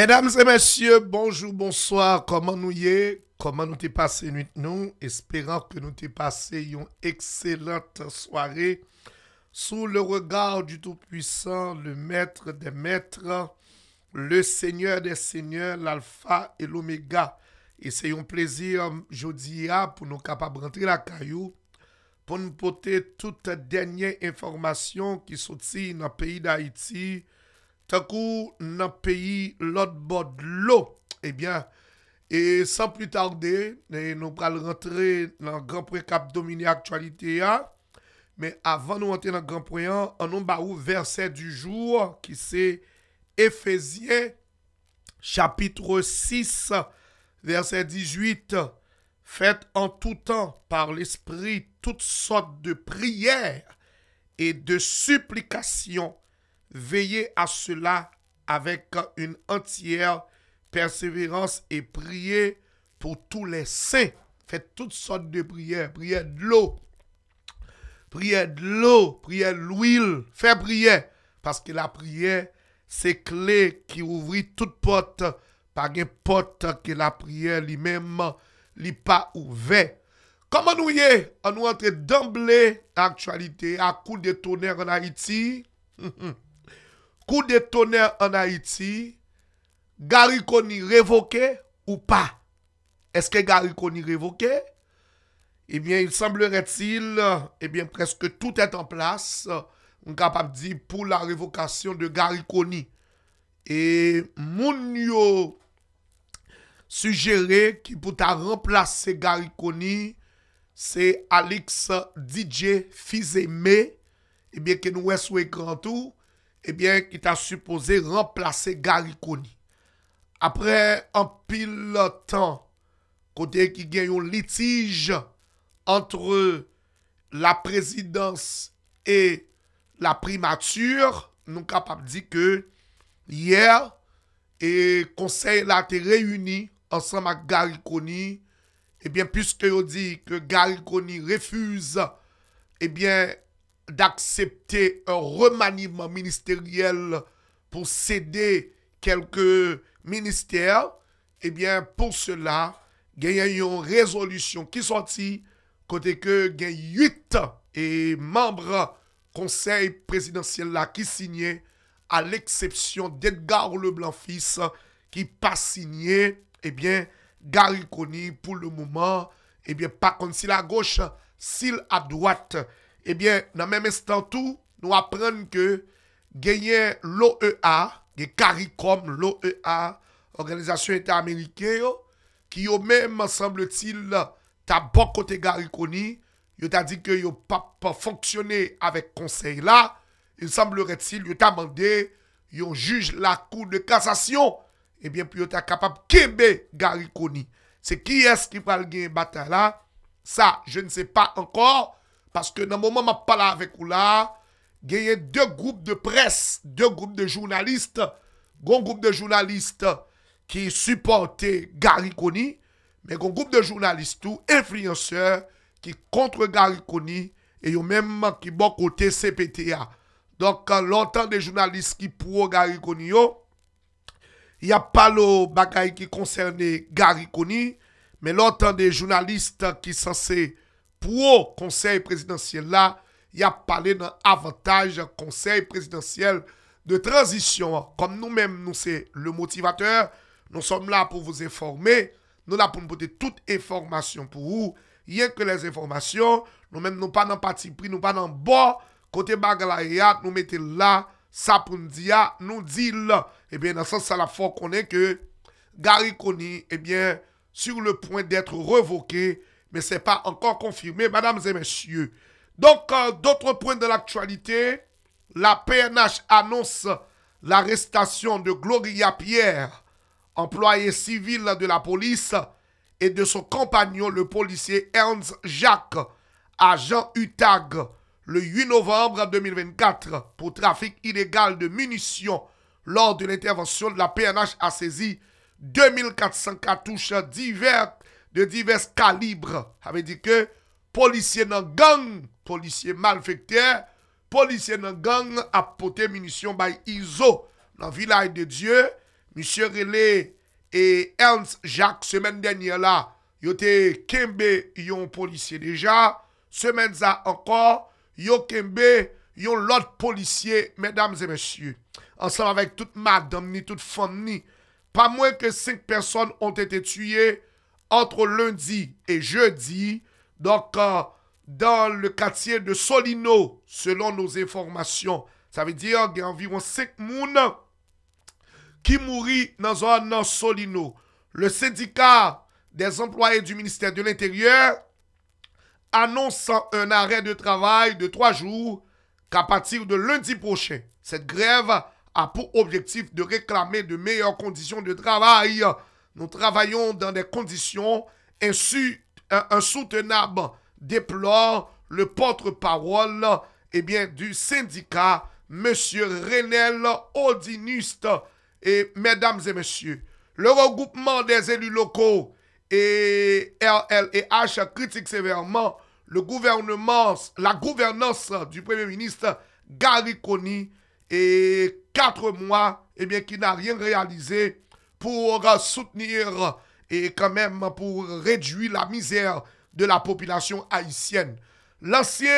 Mesdames et messieurs, bonjour, bonsoir, comment nous y comment nous t'es passé nuit nous, espérant que nous t'es passé une excellente soirée sous le regard du Tout-Puissant, le Maître des Maîtres, le Seigneur des Seigneurs, l'Alpha et l'Oméga. Et c'est un plaisir, jeudi, ah, pour nous capables rentrer la caillou, pour nous porter toutes les dernières informations qui sortent dans le pays d'Haïti, coup dans pays, l'autre bord de l'eau, eh bien, et sans plus tarder, eh, nous allons rentrer dans le Grand Prix Cap Dominé Actualité. Mais avant de rentrer dans le Grand Prix, on hein, nous verset du jour qui c'est Ephésiens, chapitre 6, verset 18. Faites en tout temps par l'Esprit toutes sortes de prières et de supplications Veillez à cela avec une entière persévérance et priez pour tous les saints. Faites toutes sortes de prières. priez de l'eau. Prière de l'eau. de l'huile. Faites prier Parce que la prière, c'est clé qui ouvrit toute portes, Par une porte que la prière lui-même n'est pas ouverte. Comment nous y est On nous entre d'emblée l'actualité à coup de tonnerre en Haïti. Kou detonè an Haiti, Garikoni revoke ou pa? Eske Garikoni revoke? Ebyen, eh il semblerè til, ebyen, eh preske tout et en plas, mkapap di pou la revokasyon de Garikoni. E moun yo sujere ki pou ta remplase Garikoni, se Alix DJ Fize Mè, ebyen, eh ken wè sou ekran tou, Ebyen, eh ki ta suppose remplase Garikoni. Apre, anpil tan, kote ki gen yon litij antre la prezidans e la primatur, nou kapap di ke, yè, e konsey la te reyuni ansanma Garikoni, ebyen, eh pise ke yo di ke Garikoni refuze, ebyen, eh d'accepter un remaniement ministériel pour céder quelques ministères, eh bien, pour cela, il y a une résolution qui sortit, côté que il y a 8 et eh, membres conseil présidentiel là qui signait, à l'exception d'Edgar Leblanc fils qui pas signé, eh bien, Gary Conny pour le moment, eh bien, pas contre, si la gauche, s'il à droite, Ebyen, eh nan menm instantou, nou apren ke genyen l'OEA, genye Karikom, l'OEA, Organizasyon Eta Amerike yo, ki yo menm, sanble til, ta bok kote Garikoni, yo ta di ke yo pa pa fonksyone avèk konsey la, yo sanble retil, yo ta mande, yo juj la kou de kasasyon, ebyen, eh pi yo ta kapap kebe Garikoni. Se ki es ki pal genye bata la, sa, je ne se pa ankor, Paske nan mouman ma pala avek ou la, genye de group de pres, de group de jounaliste, goun group de jounaliste ki supporte Gary Coney, men goun group de jounaliste ou, enfriyenseur, ki kontre Gary Coney, e yo menm ki bok o TCPTA. Donk lantan de jounaliste ki pou o Gary Coney yo, ya palo bagay ki konserne Gary Coney, men lantan de jounaliste ki sase pou ou konseil prezidentiel la, ya pale nan avantaj konseil prezidentiel de tranzisyon, kon nou men nou se le motivateur, nou som la pou vous informer, nou la pou nou pote tout informasyon pou ou, yè ke les informasyon, nou men nou pa nan pati pri, nou pa nan bo, kote magalaya, nou mette la, sa pou nou diya, nou di la, e eh ben nan sens sa la fò konè ke, gari koni, e eh ben, sur le point d'etre revoke, mais ce n'est pas encore confirmé, mesdames et messieurs. Donc, euh, d'autres points de l'actualité, la PNH annonce l'arrestation de Gloria Pierre, employée civile de la police, et de son compagnon, le policier Ernst Jacques, agent UTAG, le 8 novembre 2024, pour trafic illégal de munitions lors de l'intervention la PNH a saisi 2400 cartouches diverses de divers calibres. Ça veut que policiers dans gang, policiers malfecteurs, policiers dans gang porté munitions by ISO dans village de Dieu. Monsieur Relais et Ernst Jacques, semaine dernière là, ont kembe yon policier déjà. Semaine ça encore, yo kembe yon l'autre policier, mesdames et messieurs. Ensemble avec toute madame ni toute femme ni. Pas moins que cinq personnes ont été tuées entre lundi et jeudi. Donc, euh, dans le quartier de Solino, selon nos informations, ça veut dire qu'il y a environ 5 personnes qui mourent dans zone Solino. Le syndicat des employés du ministère de l'Intérieur annonce un arrêt de travail de trois jours qu'à partir de lundi prochain. Cette grève a pour objectif de réclamer de meilleures conditions de travail nous travaillons dans des conditions euh, insoutenables, déplore le porte-parole eh bien, du syndicat, M. Renel Odiniste. Et mesdames et messieurs, le regroupement des élus locaux et RLH critique sévèrement le gouvernement, la gouvernance du Premier ministre Gary et quatre mois eh bien, qui n'a rien réalisé pour soutenir et quand même pour réduire la misère de la population haïtienne. L'ancien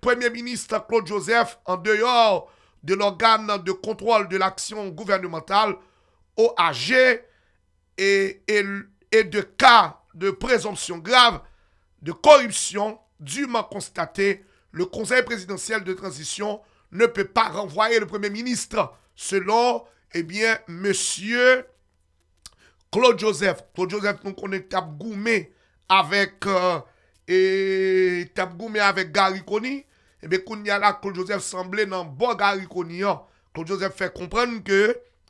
Premier ministre Claude Joseph, en dehors de l'organe de contrôle de l'action gouvernementale, OAG, et, et, de cas de présomption grave de corruption dûment constaté, le Conseil présidentiel de transition ne peut pas renvoyer le Premier ministre, selon, eh bien, monsieur Claude Joseph, Claude Joseph nou konen tap goume avèk, eee, euh, tap goume avèk Garikoni, ebe koun yalak Claude Joseph semblè nan bo Garikoni an, Claude Joseph fè komprenn kè,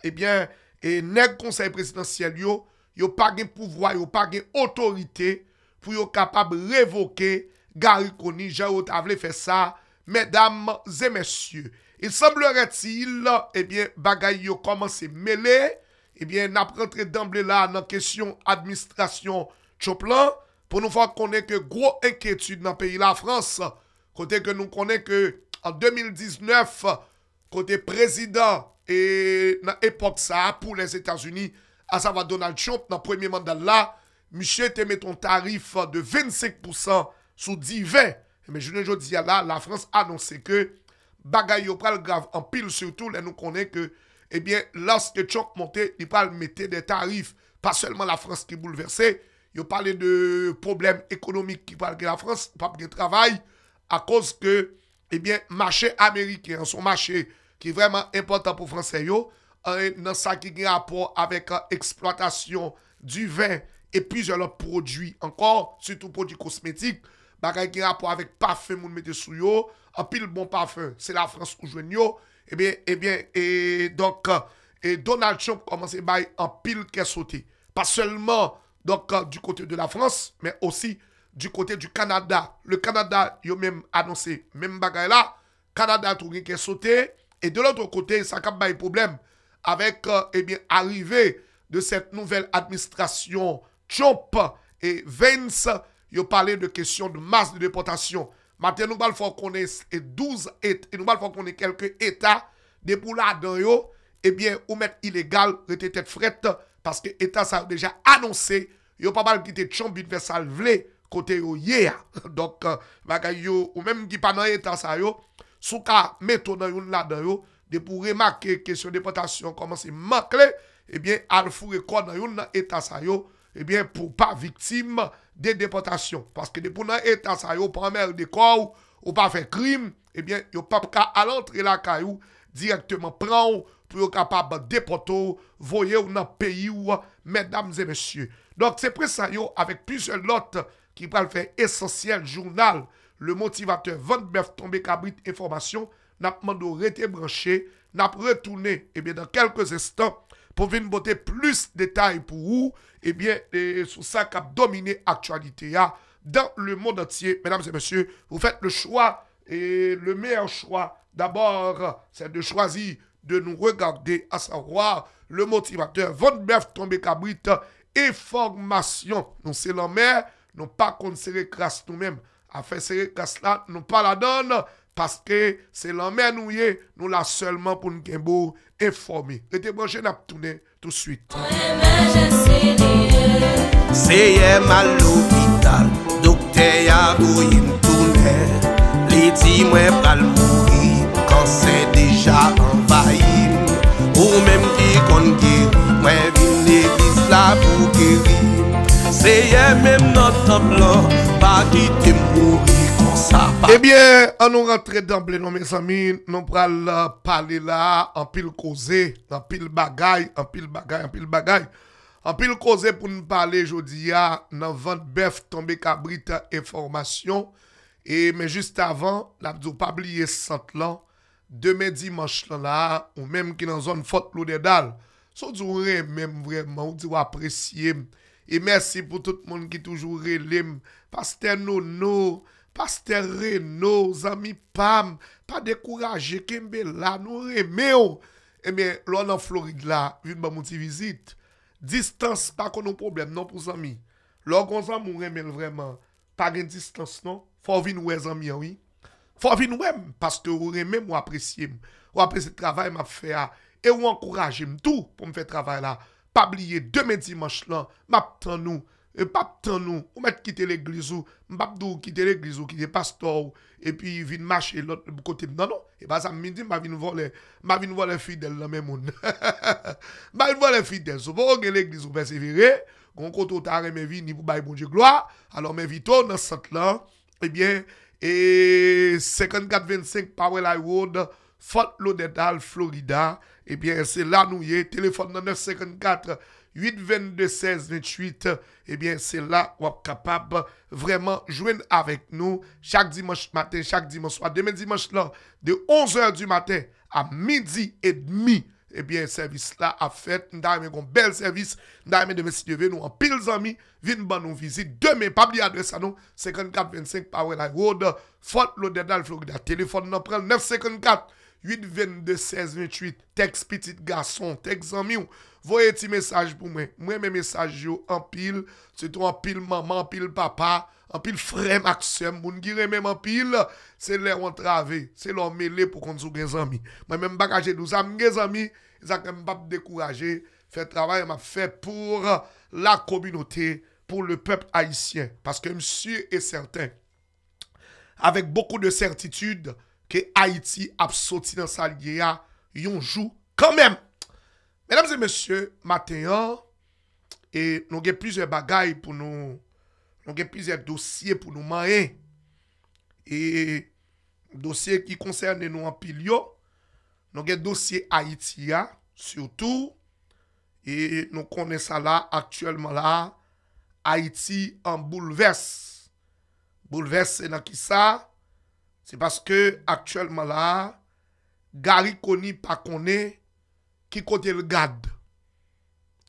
ebyen, e neg konsey presidansyèl yo, yo pagè pouvoi, yo pagè otorite, pou yo kapab revoke Garikoni, jè yo ta vle fè sa, mèdam zè mèsyè. E semblè rèt si yil, ebyen, bagay yo komanse mèlè, ebyen eh nap rentre d'emble la nan kesyon administrasyon tchop lan, pou nou fwa konen ke gro ek etude nan peyi la Frans, kote ke nou konen ke an 2019 kote prezident e nan epok sa apou les Etats-Unis, asava Donald Trump nan premye mandal la, miche teme ton tarif de 25% sou 10-20, men jounen joun diya la, la Frans anonse ke bagay yo pral grav, an pil sotoul, e nou konen ke Ebyen, laske tchok monte, yi pal mette de tarif, pa selman la Frans ki bouleverse, yo pale euh, de problem ekonomik ki pal gen la Frans, pap gen travay, a koz ke, ebyen, machè Amerike, an son machè ki vreman impotant pou Fransen yo, nan sa ki gen apò avek eksploatasyon euh, du vin e piz yo lop prodwi ankor, sütou prodwi kosmetik, bagay gen apò avek parfè moun mette sou yo, apil bon parfè, se la Frans koujwen yo, eh bien, eh bien, et donc, euh, Donald Trump commence à en pile qu'est sauté. Pas seulement donc, euh, du côté de la France, mais aussi du côté du Canada. Le Canada, il a même annoncé, même bagaille là, Canada tout qui est sauté. Et de l'autre côté, ça a un problème avec, euh, eh bien, arrivée de cette nouvelle administration Trump et Vince. ils ont parlé de questions de masse de déportation. Mate nou bal fok kone 12 etat, nou bal fok kone kelke etat, depou la den yo, ebyen eh ou met ilegal, rete tete frette, paske etat sa deja annonse, yo pa bal kite tchambit ve sal vle kote yo yeya. Dok, wakay euh, yo, ou menm di pa nan etat sa yo, sou ka meto nan yon la den yo, depou remake kesyon depotasyon koman se makle, ebyen eh al fure kon nan yon nan etat sa yo, ebyen pou pa viktim de depotasyon. Paske eh de pou nan etan sa yo pou amèr de kou, ou pa fè krim, ebyen yo pap ka alantre la kayou, direktèman pran pou yo kapab depoto, voyè ou nan peyi ou, mèdames et mèsyè. Donk se pre sa yo, avèk pise lot ki pral fè esosyèl jounal, le motivatèr 29 tombe kabrit informasyon, nap mando rete branchè, nap retounè, ebyen eh dan kelke zestan, pour venir plus de détails pour vous, eh bien, sur ça qui a actualité l'actualité hein. dans le monde entier. Mesdames et messieurs, vous faites le choix, et le meilleur choix, d'abord, c'est de choisir de nous regarder, à savoir le motivateur, votre bœuf tombé cabrit, et formation. Nous, c'est la mer, nous pas contre grâce nous-mêmes. Afin fait ces là, nous pas la donne. Paske se lan men nou ye, nou la selman pou n genbo informe. E te bon jen ap toune tout suite. Mwen men jen se liye, se ye man l'okital, dokte ya ou yin toune. Li ti mwen pral mouri, kan se deja anva yin. Ou menm ki kon keri, mwen vin ne dis la pou keri. Se ye men notan blan, pa ki te mouri. Ebyen, eh an nou rentre damble non, nou men sami Nou pral pale la An pil koze An pil bagay An pil koze pou nou pale jodi ya Nan vant bef tombe kabri ta informasyon E men juste avan La vdou pabliye sant lan Deme dimanche lan la Ou menm ki nan zon fote plou de dal So djou rem menm vreman Ou djou apresye E mersi pou tout moun ki toujou relim Pasten nou nou Paster re nou, zami pam, pa dekouraje kembe la nou re me ou. Eme, lò nan Floride la, vin ba mouti vizit, distanse pa konon problem nan pou zami. Lò gonsan moun remel vreman, pa gen distanse nan, fò vin wè zami awi. Ah fò vin wèm, paster ou remem wapresye m, wapresye travay m apfea, e wankouraje m tou pou m fè travay la, pabliye deme dimanche lan, map tan nou, E pap tan nou, ou met kite l'eglizou, mbapdou kite l'eglizou, kite pastor ou, e pi vin mache l'ot, kote nanon, e basan mi di, ma vin vole, ma vin vole fidel la men moun. Ma vin vole fidel, sou bon gen l'eglizou persevere, kon koto ta reme vi, ni pou baye bon mounje gloa, alo men vito nan sat lan, e bien, e 5425 Powell High Road, Fort Lauderdale, Florida, e bien, se lan nou ye, telefon nan 954, 8 22 16 28 eh bien c'est là qu'on est capable vraiment jouer avec nous chaque dimanche matin chaque dimanche soir demain dimanche là de 11h du matin à midi et demi eh bien service là a fait nous avons un bel service nous avons demain si Dieu veut nous en pile amis viennent ban nous visite demain pas oublier adresse à nous 54 25 Power Road Fort Lauderdale Florida téléphone nous prend 954 8 22 16 28 texte petit garçon texte ami Voye ti mesaj pou mwen. Mwen mwen mesaj yo anpil. Se tou anpil maman, anpil papa. Anpil frem aksem. Moun gire mwen mampil. Se lè wantrave. Se lò mê lè pou kontzou gen zami. Mwen mwen mbakaje nou zami gen zami. E zake mbap dekouraje. Fè travay mwap fè pou la kominote. Pou le pep haitien. Paske msye e sèrtè. Avèk bokou de sèrtitude. Ke Haiti ap soti nan sal ye ya. Yon jou kèmèm. Menèm zè mèsyè, matè yon, e nou gen plizè bagay pou nou, nou gen plizè dosye pou nou manè, e dosye ki konsèrnen nou anpilyo, nou gen dosye Haiti ya, soutou, e nou konè sa la, aktyèlman la, Haiti an bouleves, bouleves se nan ki sa, se paske aktyèlman la, gari koni pa konè, Ki kote l gade.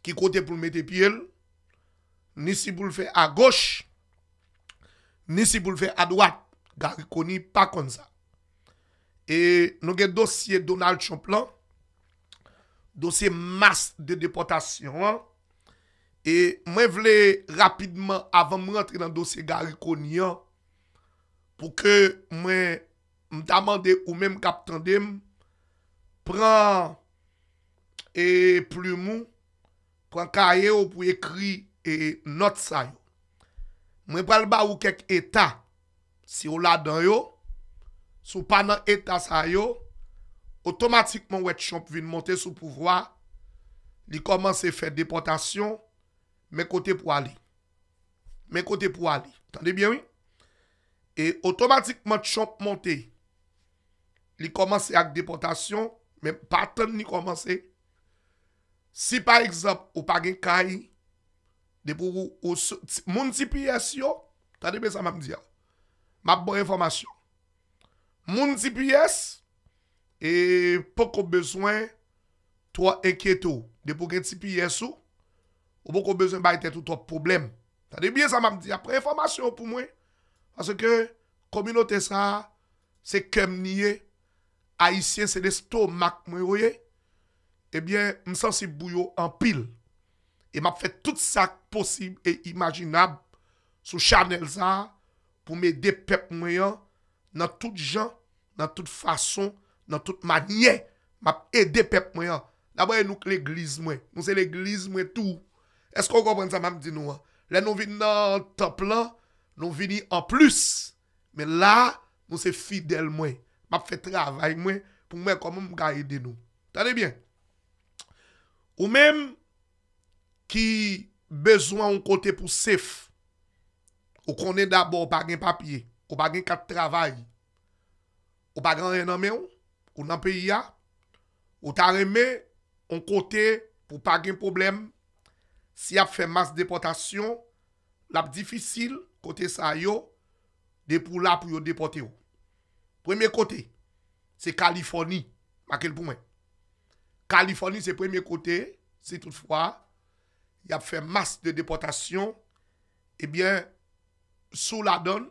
Ki kote pou l mette pi el. Nisi pou l fe a goche. Nisi pou l fe a dwat. Gari koni pa konza. E nou gen dosye Donald Champlain. Dosye mas de deportasyon. E mwen vle rapidman avan mwen rentre nan dosye gari koni. Pou ke mwen mdamande ou mwen mkap tendem. Pran. e plu moun, kwa kaye ou pou ekri, e not sa yo. Mwen pal ba ou kek eta, si ou la dan yo, sou pa nan eta sa yo, otomatikman wet chomp vin monte sou pouvoi, li komanse fè deportasyon, men kote pou ali. Men kote pou ali. Tande bien ou? E otomatikman chomp monte, li komanse ak deportasyon, men paten li komanse, Si pa ekzop, ou pa gen kayi, depo ou, moun tipi yes yo, ta debe sa mam di yo, map bon informasyon. Moun tipi yes, e poko bezwen, to ekye to, depo gen tipi yes yo, ou poko bezwen baye ten to to problem. Ta debe sa mam di yo, pre informasyon pou mwen, aso ke, komino te sa, se kem nye, aisyen se de sto mak mwen oye, Ebyen, eh msansi bouyo anpil. E map fè tout sa posib e imajinab sou chanel za pou mè de pep mwen yo nan tout jan, nan tout fason, nan tout manye. Map e de pep mwen yo. Dabwen nou k l'egliz mwen. Nou se l'egliz mwen tou. Esko gòpwen sa mam di nou? Lè nou vini nan top lan, nou vini an plus. Mè la, nou se fidel mwen. Mè fè travay mwen pou mwen koman mga edi nou. Tane byen? Ou menm ki bezwa ou kote pou sef, ou konen dabor ou bagen papye, ou bagen kat travay, ou bagen rename ou, ou nan peyi ya, ou tareme ou kote pou bagen problem, si ap fe mas deportasyon, lap difisil kote sa yo, depou la pou yo depote yo. Premye kote, se Kalifoni, mak el pou menm. Kaliforni se premye kote, se tout fwa, y ap fe mas de deportasyon, ebyen, eh sou la don,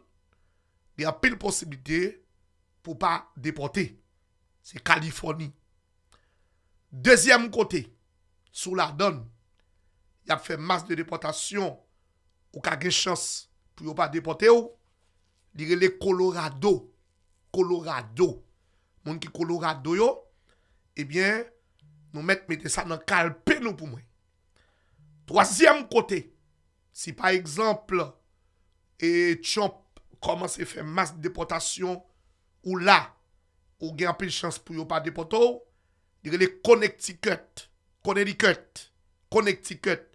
y ap pel posibilite pou pa deporté. Se Kaliforni. Dezyem kote, sou la don, y ap fe mas de deportasyon, ou ka gen chans pou yo pa deporté ou, dire le Colorado. Colorado. Moun ki Colorado yo, ebyen, eh Nou met mète sa nan kalpe nou pou mwen. Troasyem kote, si pa ekzample, e tchomp, koman se fè mas depotasyon, ou la, ou gen apil chans pou yo pa depoto, direle connect ticket, connect ticket, connect ticket,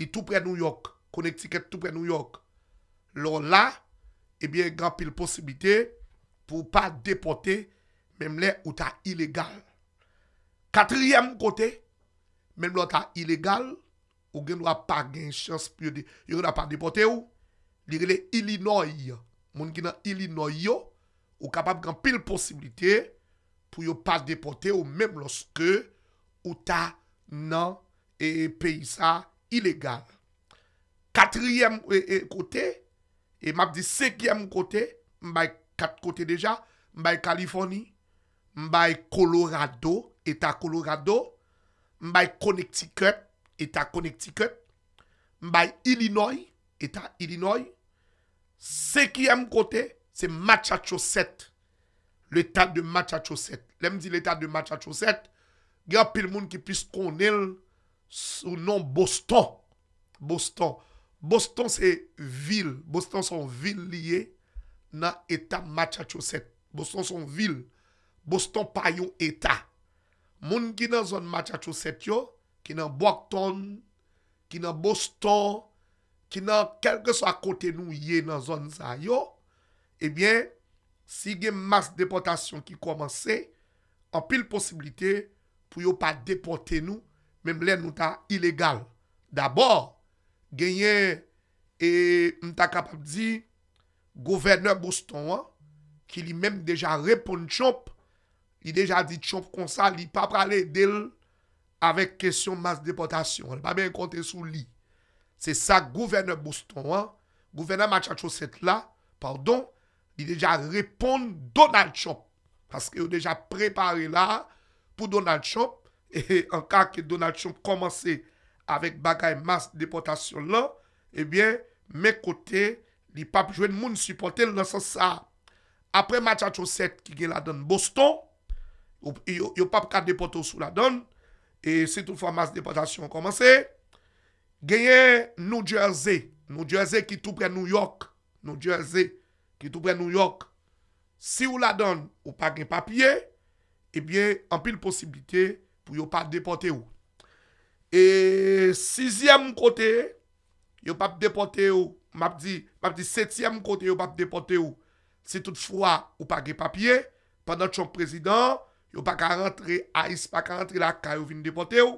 li tou pre New York, connect ticket tou pre New York. Lò la, ebyen gen apil posibite, pou pa depote, mèm lè ou ta ilegal. Katriyèm kote, mèm lò ta ilegal, ou gen wap pa gen chans pyo de... Yon wap pa depote ou, lirile Illinois. Moun ki nan Illinois yo, ou kapab gen pil posibilite pou yon pa depote ou mèm lòs ke ou ta nan peyisa ilegal. Katriyèm kote, e map di sekèm kote, mbay kat kote deja, mbay Kaliforni, mbay Kolorado, Eta Kolorado, mbay Connecticut, Eta Connecticut, mbay Illinois, Eta Illinois. Sekye yam kote, se Machacho 7, l'eta de Machacho 7. Lem di l'eta de Machacho 7, gen apil moun ki pise konel sou nan Boston. Boston, Boston se vil, Boston son vil liye na eta Machacho 7. Boston son vil, Boston pa yon eta. moun ki nan zon machacho set yo, ki nan Bokton, ki nan Boston, ki nan kelke sa kote nou ye nan zon zan yo, ebyen, si gen mas deportasyon ki komanse, an pil posibilite pou yo pa deporte nou, menm lè nou ta ilegal. D'abor, genyen, e mta kapap di, gouverneur Boston, ki li menm deja repon chomp, li deja di tchop konsa, li pa prale del avek kesyon mas depotasyon. An pa ben konten sou li. Se sa, gouverneur Boston, gouverneur Machacho 7 la, pardon, li deja repon Donald Chopp. Paske yo deja prepare la pou Donald Chopp. En ka ke Donald Chopp komanse avek bagay mas depotasyon la, ebyen, eh men kote, li pa jwen moun supporte lansan sa. Apre Machacho 7 ki gen la den Boston, yo pap ka depote ou sou la don e si tout fwa mas depotasyon komanse genyen New Jersey New Jersey ki tou pre New York New Jersey ki tou pre New York si ou la don ou pa gen papye ebyen anpil posibilite pou yo pap depote ou e 6e kote yo pap depote ou 7e kote yo pap depote ou si tout fwa ou pa gen papye panan chonk prezident yo pa ka rentre, a is pa ka rentre la ka yo vin depote ou,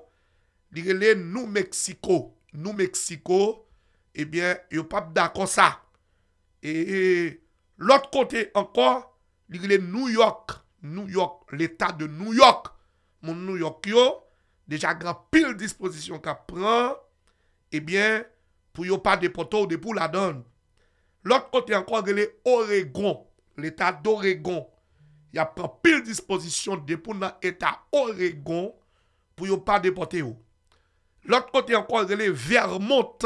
di gele Nou-Meksiko, Nou-Meksiko, ebyen, yo pa bda kon sa. E, e l'ot kote ankon, di gele Nou-Yok, Nou-Yok, l'Etat de Nou-Yok, moun Nou-Yok yo, deja gran pil disposisyon ka pran, ebyen, pou yo pa depote ou depou la don. L'ot kote ankon, di gele Oregon, l'Etat de Oregon, Ya pran pil disposisyon depon nan etat Oregon pou yo pa depote yo. Lote kote an kon rele Vermont.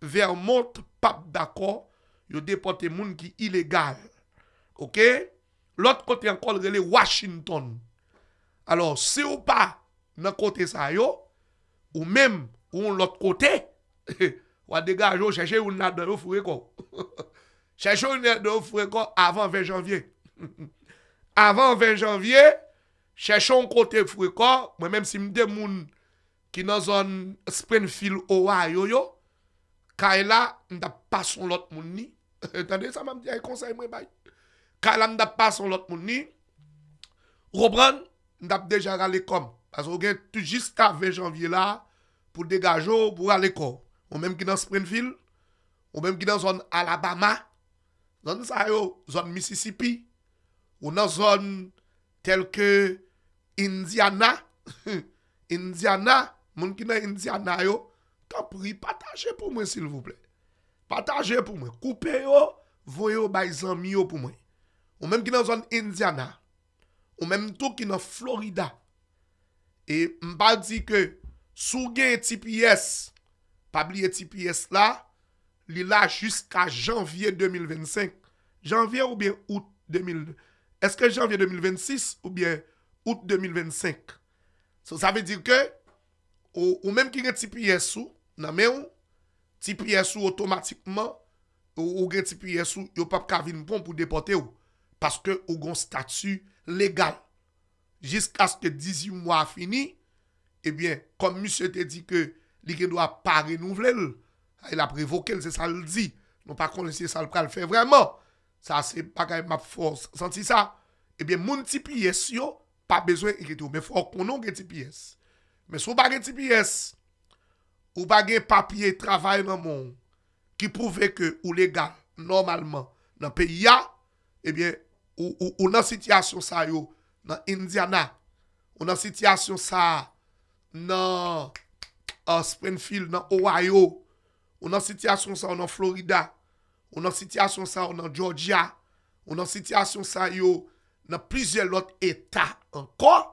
Vermont, pap dako, yo depote moun ki ilegal. Ok? Lote kote an kon rele Washington. Alors, se yo pa nan kote sa yo, ou men, ou yon lote kote, wade gajo chèche yon nadre ou fureko. Chèche yon nadre ou fureko avan 20 janvye. Avant 20 janvye, chèchon kote fwe kon, mwen mèm si mdè moun ki nan zon Springfield owa yo yo, kaya la, mdè pa son lot moun ni. E tande, sa mèm di a yi konsey mwen bay. Kaya la mdè pa son lot moun ni, robran mdè pa deja gale kom. Paz ou gen, tu jiska 20 janvye la, pou degajo, pou gale kon. Mwen mèm ki nan Springfield, mwen mèm ki nan zon Alabama, zon Mississippi, ou nan zon tel ke Indiana, Indiana, moun ki nan Indiana yo, kapri pataje pou mwen sil vouple. Pataje pou mwen. Koupe yo, voyo bay zanmi yo pou mwen. Ou menm ki nan zon Indiana, ou menm tou ki nan Florida, e mba di ke souge TPS, pabli TPS la, li la jiska janvye 2025. Janvye ou be out 2025. Eske janvye 2026 ou bien out 2025? So sa ve dir ke ou menm ki gen tipi yesu nan men ou, tipi yesu otomatikman ou gen tipi yesu yo pap Kavin Pon pou depote ou. Paske ou gon statu legal. Jiska aske 18 mwa fini, e bien kom musye te di ke li gen do a pare nouvel, a il ap revoke l se sal di, nou pa kon l se sal pral fe vreman. Sa se bagay map fòs. Santi sa, ebyen moun tipi yes yo, pa bezwen ikit yo. Men fò konon gen tipi yes. Men sou bagay tipi yes, ou bagay papye travay nan moun, ki pouve ke ou lega normalman nan pe ya, ebyen ou nan sityasyon sa yo, nan Indiana, ou nan sityasyon sa, nan euh, Springfield, nan Ohio, ou nan sityasyon sa, ou nan Florida, ou nan sityasyon sa ou nan Georgia, ou nan sityasyon sa yo nan plizye lot etat ankon,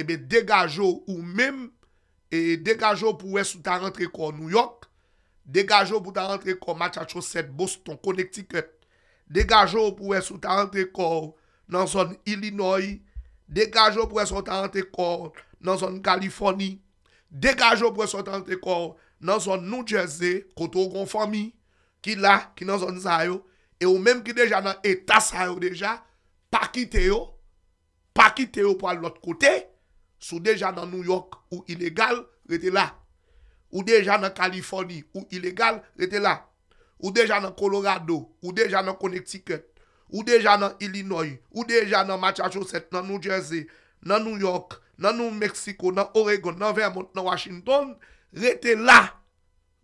ebe degajo ou mem, e degajo pou wè sou ta rentre kor Nouyok, degajo pou ta rentre kor Machacho 7 Boston Connecticut, degajo pou wè sou ta rentre kor nan zon Illinois, degajo pou wè sou ta rentre kor nan zon Kaliforni, degajo pou wè sou ta rentre kor nan zon New Jersey, koto kon fami, Ki la, ki nan zon sa yo, e ou menm ki deja nan etas sa yo deja, pa ki te yo, pa ki te yo pou al lot kote, sou deja nan New York ou ilegal, rete la. Ou deja nan California ou ilegal, rete la. Ou deja nan Colorado, ou deja nan Connecticut, ou deja nan Illinois, ou deja nan Massachusetts, nan New Jersey, nan New York, nan New Mexico, nan Oregon, nan Vermont, nan Washington, rete la.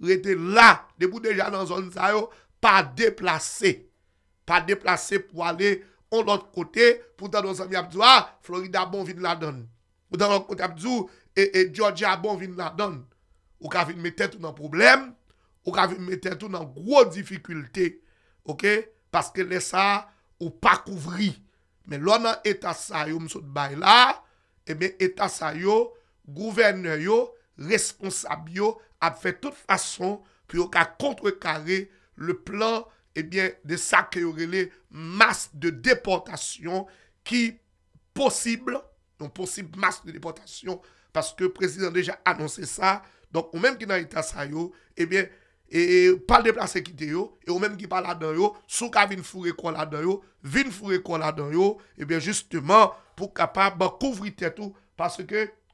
Ou ete la, debout deja nan zon sa yo, pa deplase. Pa deplase pou ale on not kote, pou ta don sami ap zwa, Florida bon vin la don. Pou ta don konti ap zwo, e, e Georgia bon vin la don. Ou ka vin mette tout nan problem, ou ka vin mette tout nan gro difficulte. Ok? Paske le sa, ou pa kouvri. Men lon nan etat sa yo, msot bay la, e etat sa yo, gouverneur yo, responsab yo, ap fè tout fason ki yo ka kontre kare le plan, ebyen, eh de sakre yo eh rele mas de deportasyon ki posibl non posibl mas de deportasyon paske prezident deja annonsè sa donk ou menm ki nan ita sa yo ebyen, e pal de plase ki te yo, e ou menm ki pal la den yo sou ka vin fure kon la den yo vin fure kon la den yo, ebyen justeman pou kapap bakouvri tetou, paske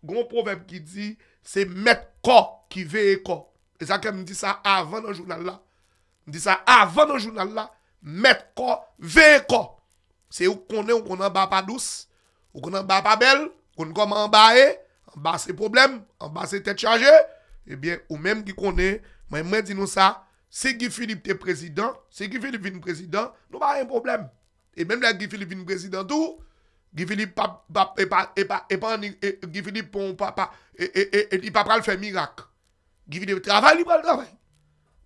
goun problem ki di, se met kon qui veut écho. Et ça, me dit ça avant le journal là. Je dis ça avant le journal là. Mettre quoi, veut écho. C'est où qu'on est, où qu'on n'a pas douce, où qu'on bas pas belle, où qu'on comment en bas, en bas c'est problème, en bas c'est tête chargée. Eh bien, ou même qui connaît, moi, je dis nous ça. C'est Guy Philippe est président, C'est Guy Philippe est président, nous n'avons pas un problème. Et même là, Guy Philippe est président, tout. Guy Philippe pa, pas... et pa, et Philippe, pa, pa, et, et, il pas pas le faire miracle. Guy Philippe travail, il va le travail.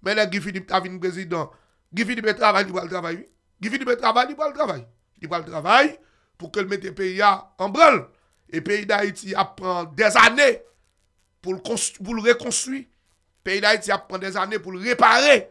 Mais là, Guy Philippe travail, président. Guy Philippe travaille, il va le travail. Guy Philippe travaille, il va le travail. Il va le travail pour que le mette pays en branle. Et pays d'Haïti prend des années pour le, pour le reconstruire. Pays d'Haïti prend des années pour le réparer.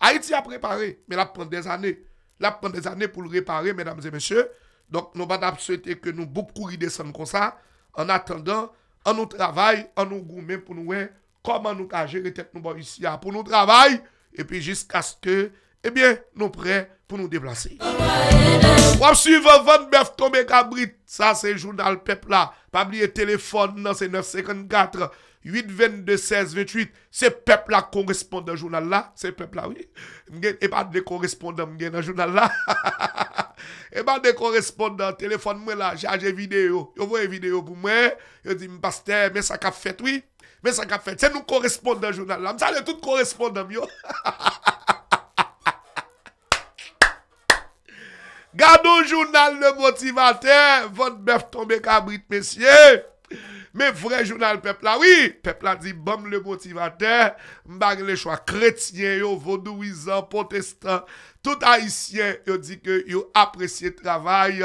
Haïti a préparé, mais là, prend des années. Là, prend des années pour le réparer, mesdames et messieurs. Donc, nous pas souhaiter que nous beaucoup descendent comme ça. En attendant, en nous travaille, en nous même pour nous. Hein, comment nous cacher gérer tête nous ici ah, pour nous travailler et puis jusqu'à ce que eh bien nous prêts pour nous déplacer. On suivre 29 tombé cabrit, ça c'est journal peuple là. Pas oublier téléphone c'est 954 822 16 28. C'est peuple là correspondant journal là, c'est peuple là oui. Et pas de correspondant dans journal là. Et pas de correspondants téléphone moi là, vidéos vidéo. vois voyez vidéo pour moi, je dis pasteur, mais ça qu'a fait oui. Mais ça qu'a fait, c'est nous correspondants journal. Là, ça les tout correspondant yo. Gardons journal le motivateur, votre bœuf tombé cabrit messieurs. Me vre jounal pepla, wii, pepla di bom le motivater, mbag le chwa kretien, yo vodouizan, potestan, tout haisyen, yo di ke yo apresye travay,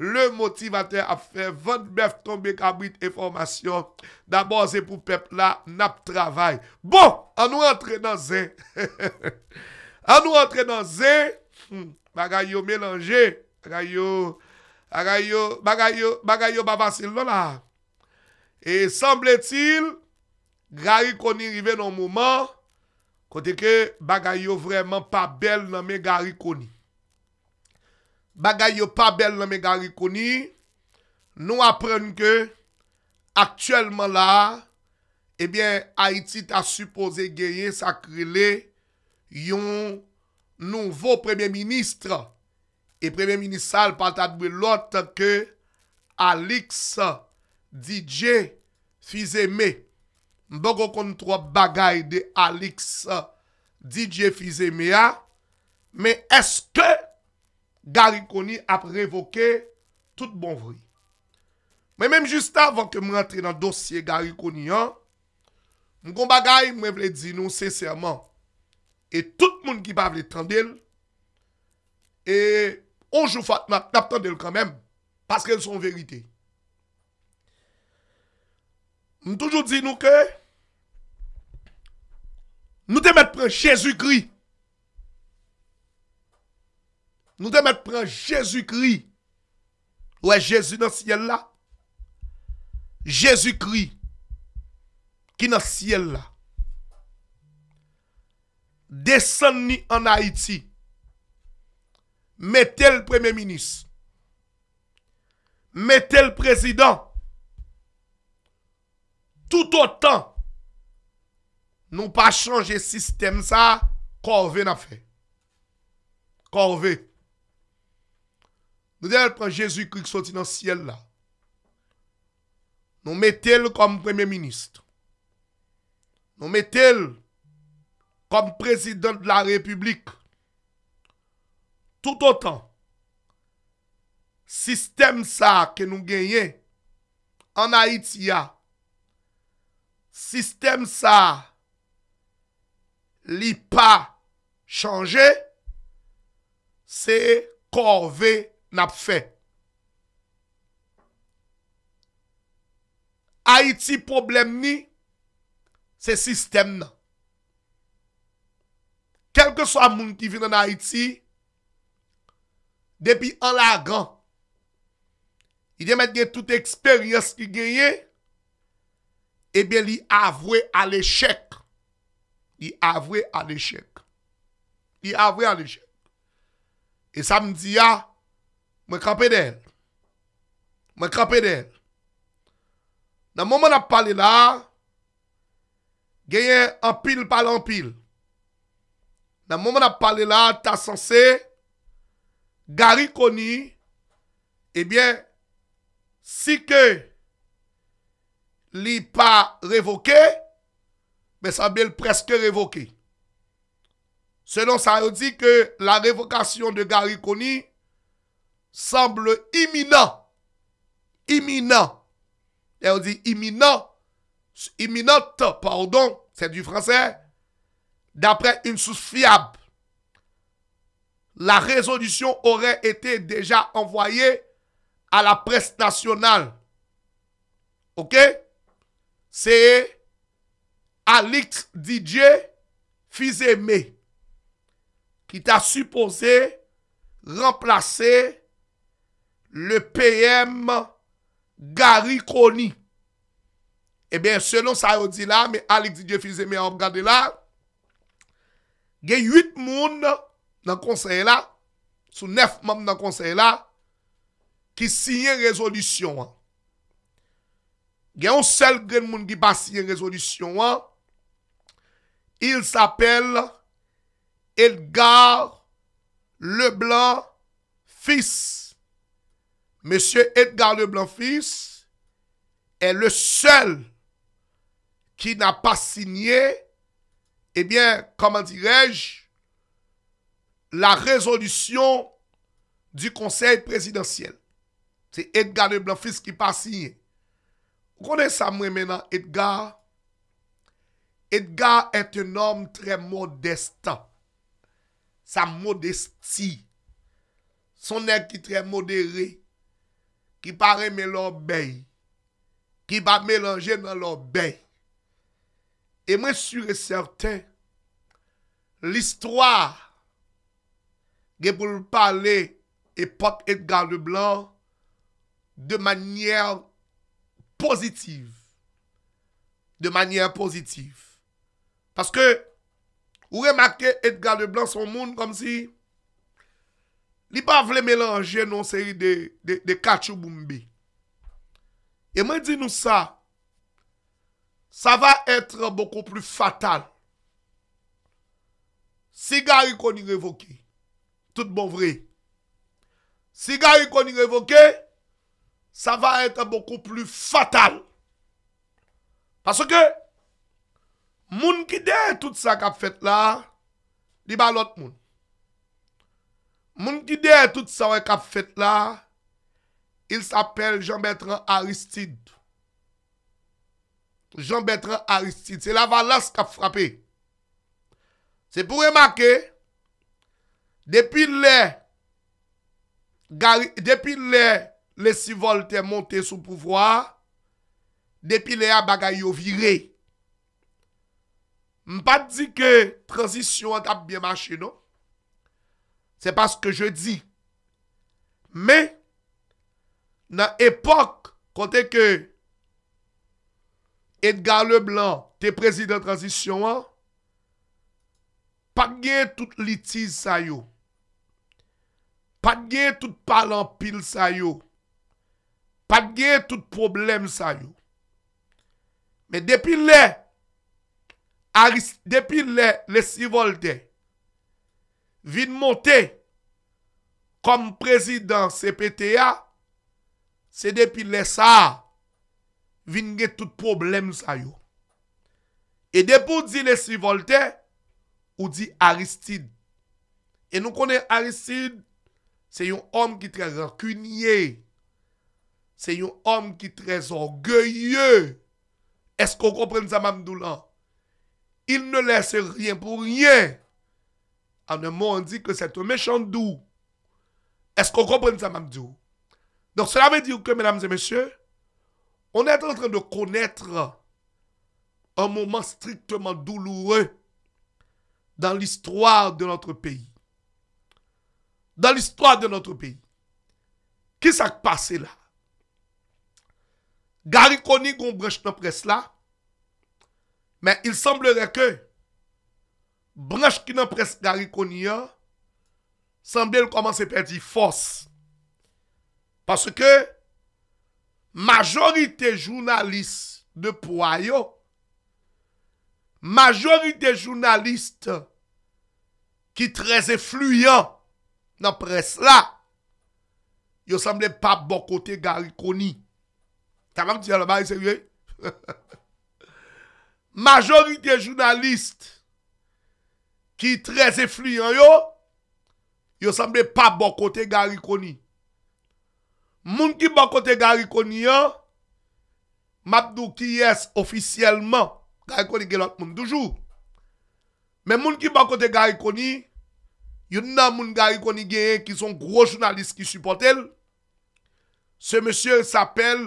le motivater ap fè, vod mef tombe kabwit e formasyon, d'abord zè pou pepla nap travay. Bon, an nou antre nan zè, an nou antre nan zè, bagay yo melange, bagay yo, bagay yo, bagay yo babase lola. Et semble-t-il, gari koni rive nou mouman kote ke bagay yo vreman pa bel nan me gari koni. Bagay yo pa bel nan me gari koni, nou apren ke aktuelman la, et bien Haiti ta suppose geye sakri le yon nouvo premier ministre. Et premier ministre sal pata dwe lote ke Alex... DJ Fize Me Mbogo kontro bagay de Alix DJ Fize Me a Me eske Garikoni ap revoke Tout bonvri Me menm juste avan ke mwen atre nan dosye Garikoni an Mgon bagay mwen vle di nou seseyman E tout moun ki pa vle tendel E Onjou fatman tap tendel kamem Paske l son verite Mwen m'm toujou di nou ke, nou te met pre jesu kri. Nou te met pre jesu kri. Ou e jesu nan siel la. Jesu kri. Ki nan siel la. Desen ni an Haiti. Metel premye minis. Metel prezident. tout otan, nou pa chanje sistem sa, korve na fe. Korve. Nou dewe pre Jésus-Christ soti nan siel la. Nou metel kom premier ministre. Nou metel kom prezident la republik. Tout otan, sistem sa ke nou genye, an haitia, Sistem sa li pa chanje, se kor ve nap fe. Haiti problem ni, se sistem nan. Kelke so a moun ki vi nan Haiti, depi an la gran, idye met gen tout eksperyos ki genye, Ebyen li avwe al eshek. Li avwe al eshek. Li avwe al eshek. E sa m di ya, m krapè den. M krapè den. Nan mounman ap pale la, genyen apil pala apil. Nan mounman ap pale la, ta sanse, gari koni, ebyen, si ke, si ke, n'est pas révoqué, mais ça bien presque révoqué. Selon ça, on dit que la révocation de Gary semble imminent. Imminente. Et on dit imminent. Imminente, pardon, c'est du français. D'après une source fiable, la résolution aurait été déjà envoyée à la presse nationale. OK Se Alix Didier Fizeme ki ta supose remplase le PM Gary Kony. E ben, se non sa yo di la, men Alix Didier Fizeme a ob gade la, gen yuit moun nan konsey la, sou nef moun nan konsey la, ki sinye rezolisyon an. Il y a un seul grand monde qui passe une résolution. Il s'appelle Edgar Leblanc Fils. Monsieur Edgar Leblanc Fils est le seul qui n'a pas signé, eh bien, comment dirais-je, la résolution du conseil présidentiel. C'est Edgar Leblanc-Fils qui n'a pas signé. Konen sa mwen menan Edgar? Edgar ete nom tre modestan. Sa modesti. Son ek ti tre modere. Ki pare men lor bey. Ki pa melange nan lor bey. E mwen sure certain. L'histoire. Ge pou l'pale epote Edgar le Blanc. De manyev. De manyen pozitif Paske ou remakke Edgar Leblanc son moun Kom si li pa vle melange Non seri de Kachou Bumbi E mwen di nou sa Sa va etre bokou pli fatal Sigari koni revoke Tout bon vre Sigari koni revoke sa va ete boko pli fatal. Pasok e, moun ki dey tout sa kap fet la, li ba lot moun. Moun ki dey tout sa kap fet la, il sa apel Jean-Bertrand Aristide. Jean-Bertrand Aristide. Se la va las kap frape. Se pou remake, depi le, depi le, Lesi vol te monte sou pouvoar, depile a bagay yo vire. M pa di ke transisyon an tap biye mache, no? Se pas ke je di. Me, nan epok, kote ke Edgar Leblanc te prezide transisyon an, pa gen tout litize sa yo. Pa gen tout palan pil sa yo. ak ge tout problem sa yo. Me depi le, depi le, le sivolte, vin motte, kom prezident CPTA, se depi le sa, vin ge tout problem sa yo. E depi di le sivolte, ou di Aristide. E nou konen Aristide, se yon om ki trezakunyeye, c'est un homme qui est très orgueilleux. Est-ce qu'on comprend ça, Mamdou? Il ne laisse rien pour rien. En un mot, on dit que c'est un méchant doux. Est-ce qu'on comprend ça, Mamdou? Donc, cela veut dire que, mesdames et messieurs, on est en train de connaître un moment strictement douloureux dans l'histoire de notre pays. Dans l'histoire de notre pays. Qu'est-ce qui s'est passé là? Garikoni goun brech nan pres la, men il semblere ke, brech ki nan pres Garikoni ya, semblere koman se perdi fos. Paske, majorite jounalist de pou ayo, majorite jounalist ki treze fluyan nan pres la, yo semblere pa bokote Garikoni. Taman ti yon loma yi serye? Majorite jounalist Ki trese flu yon yo Yo sanble pa bo kote Garikoni Moun ki bo kote Garikoni yon Mabdou ki yes ofisyelman Garikoni gelot moun doujou Men moun ki bo kote Garikoni Yo nan moun Garikoni genyen Ki son gro jounalist ki supportel Se monsier s'apel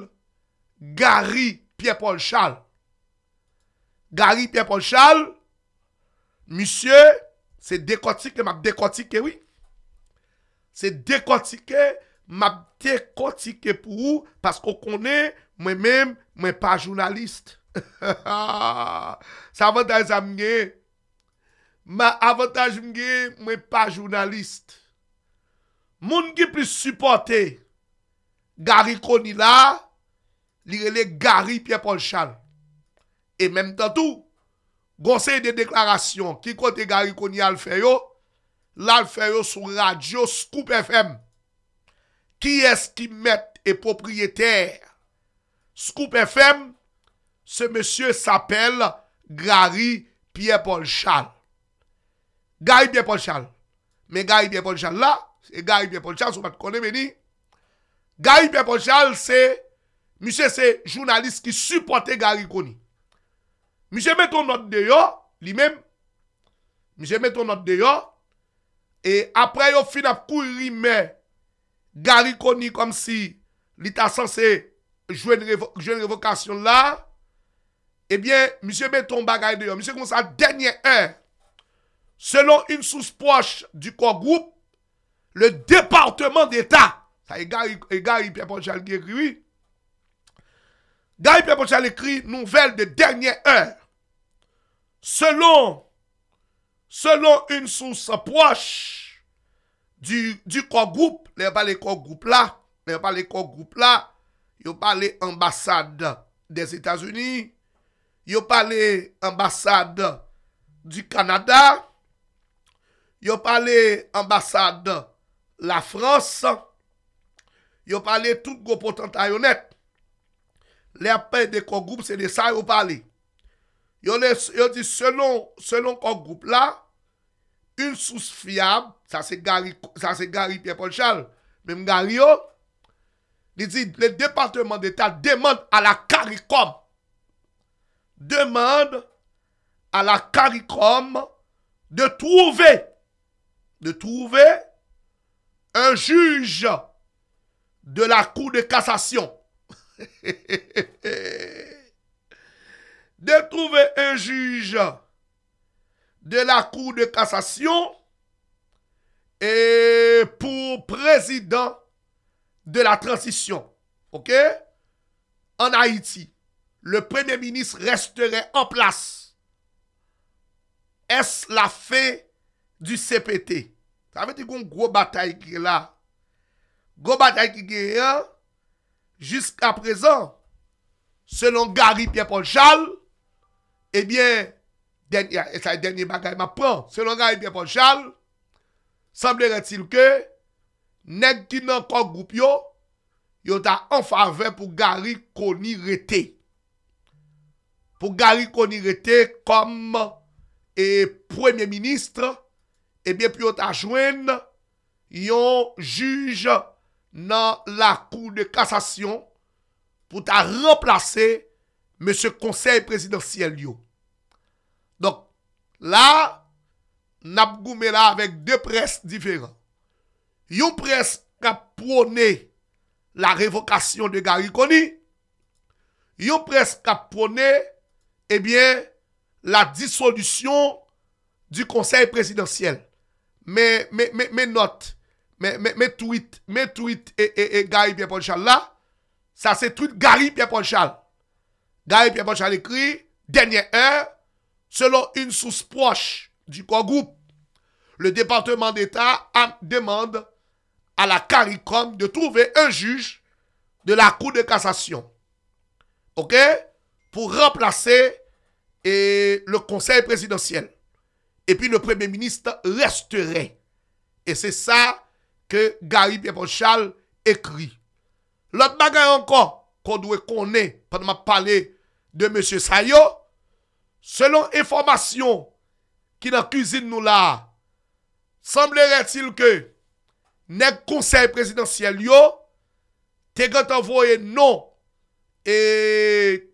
Gary Pierre Paul Charles Gary Pierre Paul Charles Monsieur Se dekotike, map dekotike, oui Se dekotike Map dekotike pou ou Paske konè, mwen mèm Mwen pa jounalist Ha ha ha Sa vantaj zan mwen Ma avantaj mwen Mwen pa jounalist Moun ki plis supporte Gary koni la Lirele Gary Piapolchal. E menm tan tou, gonsey de deklarasyon, ki kote Gary koni Alferyo, la Alferyo sou radio Scoop FM. Ki es ki met e popriyeter Scoop FM, se monsye s'apel Gary Piapolchal. Gary Piapolchal. Me Gary Piapolchal la, se Gary Piapolchal sou mat konen meni. Gary Piapolchal se Monsieur, c'est journaliste qui supportait Gary Koni. Monsieur, mettons notre dehors, lui-même. Monsieur, mettons notre dehors. Et après, il finit à courir, mais Gary comme si l'État censé jouer une, révocation là. Eh bien, monsieur, mettons bagaille dehors. Monsieur, comme ça, dernier un. Selon une source proche du corps groupe, le département d'État, ça est Gary, Pierre-Paul écrit, Gayi Pebo Tchal ekri nouvel de denye er. Selon, selon un sou sa proche di kongroupe, le pa le kongroupe la, le pa le kongroupe la, yo pa le ambassade des Etats-Unis, yo pa le ambassade du Kanada, yo pa le ambassade la Frans, yo pa le tout gopotant ayonet, Lè apè de kongoum se de sa yo palè. Yon di selon kongoum la, yon sous fiyab, sa se gari Pierre Pochal, mèm gari yo, li di le departement d'Etat demande a la karikom. Demande a la karikom de trouvé de trouvé un juj de la kou de kassasyon. De trouver un juge De la cour de cassation Et pour président De la transition Ok En Haiti Le premier ministre resterait en place Est-ce la fée du CPT Sa fête yon gros bataille Gros bataille Gros bataille Jiska prezant, selon Gary Pierre-Paul Charles, ebyen, e sa denye bagay ma pran, selon Gary Pierre-Paul Charles, sembleretil ke, neti nan kong group yo, yo ta anfa ven pou Gary Koni rete. Pou Gary Koni rete, kom e premye ministre, ebyen, eh pou yo ta chwen, yo juj gen, nan la kou de kassasyon pou ta remplase mèche konsey presidensyèl yo. Donk, la, nabgou mè la avèk dè pres difèran. Yo pres ka pwone eh la revokasyon de Garikoni, yo pres ka pwone, ebyen, la disolusyon du konsey presidensyèl. Mè not, mè not, mais, mais, tweet, mais tweet et, et, et Gary Pierre-Paul là, ça c'est tweet Gary Pierre-Paul Charles. Gary Pierre-Paul écrit, dernière heure, selon une source proche du corps groupe, le département d'État demande à la CARICOM de trouver un juge de la Cour de cassation. OK Pour remplacer et, le conseil présidentiel. Et puis le premier ministre resterait. Et c'est ça Ke Gary Pierre Pochal ekri Lot bagay ankon Kon dwe konen Pan ma pale de M. Sayo Selon informasyon Ki nan kuzin nou la Semblere til ke Nek konsey presidansyel yo Tegat avoye nou E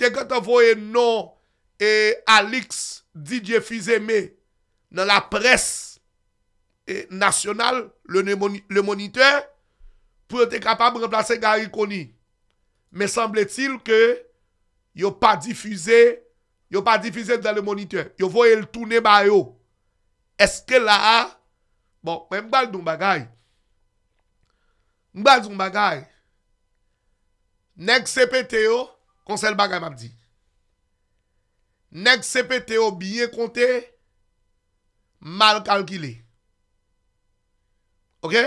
Tegat avoye nou E Alex DJ Fizeme Nan la pres Tegat avoye nou E nasyonal Le moniteur Pou ete kapab Mwen plase gari koni Men semble til ke Yo pa difuze Yo pa difuze dan le moniteur Yo voye l toune bayo Eske la a bon, Mwen mbaldou mbagay Mbaldou mbagay Nek CPTO Konsel bagay mabdi Nek CPTO Biye konti Mal kalkile Mbaldou mbagay Ok?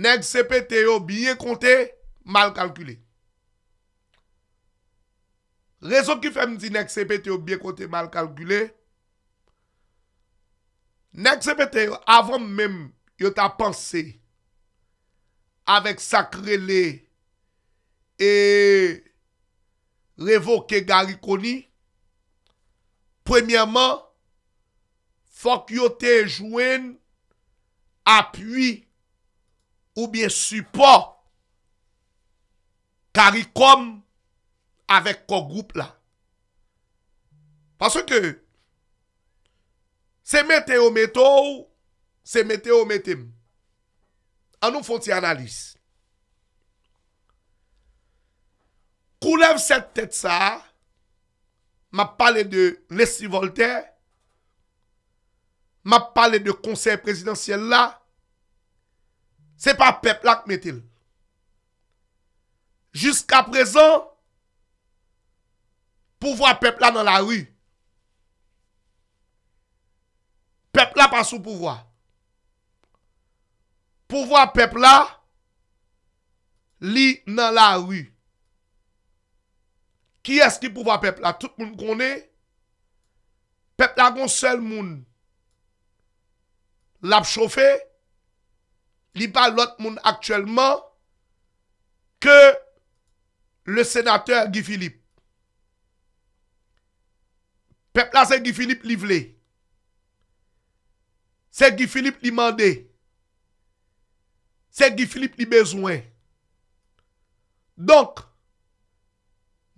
Nek CPT yo biye konte mal kalkule. Rezo ki fem di nek CPT yo biye konte mal kalkule, nek CPT yo avon menm yo ta pense avek sakre le e revoke gari koni, premiyaman, fok yo te jwen apwi ou bien support kari kom avèk kouk goup la. Paswè ke se metè ou metè ou se metè ou metè m. An nou fonsi analis. Kou lev set tèt sa, m ap pale de lesi voltaire, Ma pale de konsey prezidentiyel la, se pa pep la kmetil. Juska prezon, pouvoi pep la nan la oui. Pep la pa sou pouvoi. Pouvoi pep la, li nan la oui. Ki eski pouvoi pep la? Tout moun konen, pep la goun sel moun. l ap choufe, li pa lot moun aktuelman, ke, le senateur Gifilip. Pepla se Gifilip li vle. Se Gifilip li mande. Se Gifilip li bezwen. Donk,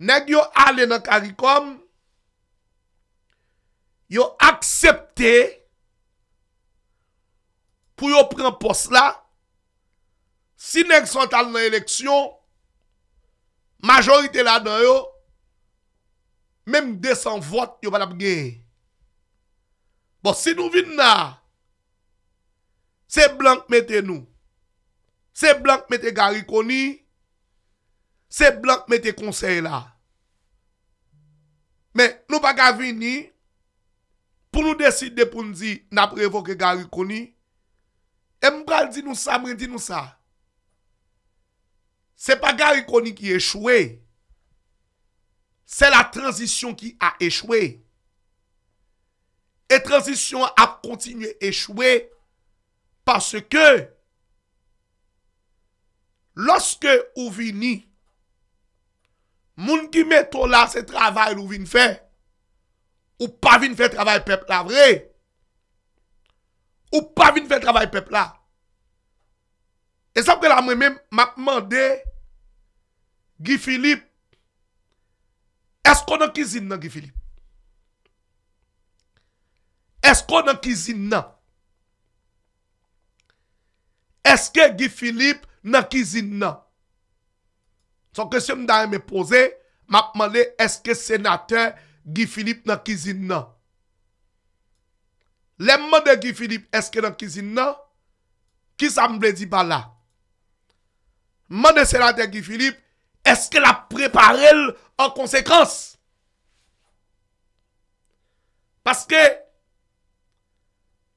neg yo ale nan karikom, yo aksepte, pou yo pren pos la, si nek son tal nan eleksyon, majorite la nan yo, mem 200 vot yo pal ap gen. Bo, si nou vin na, se blanke mette nou, se blanke mette Garikoni, se blanke mette konsey la. Men, nou pa ka vin ni, pou nou deside pou nzi na prevoke Garikoni, E mbral di nou sa, mre di nou sa. Se pa gari koni ki echoue. Se la transisyon ki a echoue. E transisyon a kontinye echoue. Pase ke. Loske ou vini. Moun ki meto la se travay lou vin fe. Ou pa vin fe travay pep la vreye. ou pas venir faire travail peuple là. Et ça que là moi même m'a demandé Guy Philippe est-ce qu'on a cuisine dans Guy Philippe Est-ce qu'on a cuisine non Est-ce que Guy Philippe dans cuisine C'est Son question me poser m'a demandé est-ce que sénateur Guy Philippe dans cuisine non Le mwen de Gifilip eske nan kizin nan, ki sa mble di pa la? Mwen de sè la de Gifilip, eske la preparel an konsekans? Paske,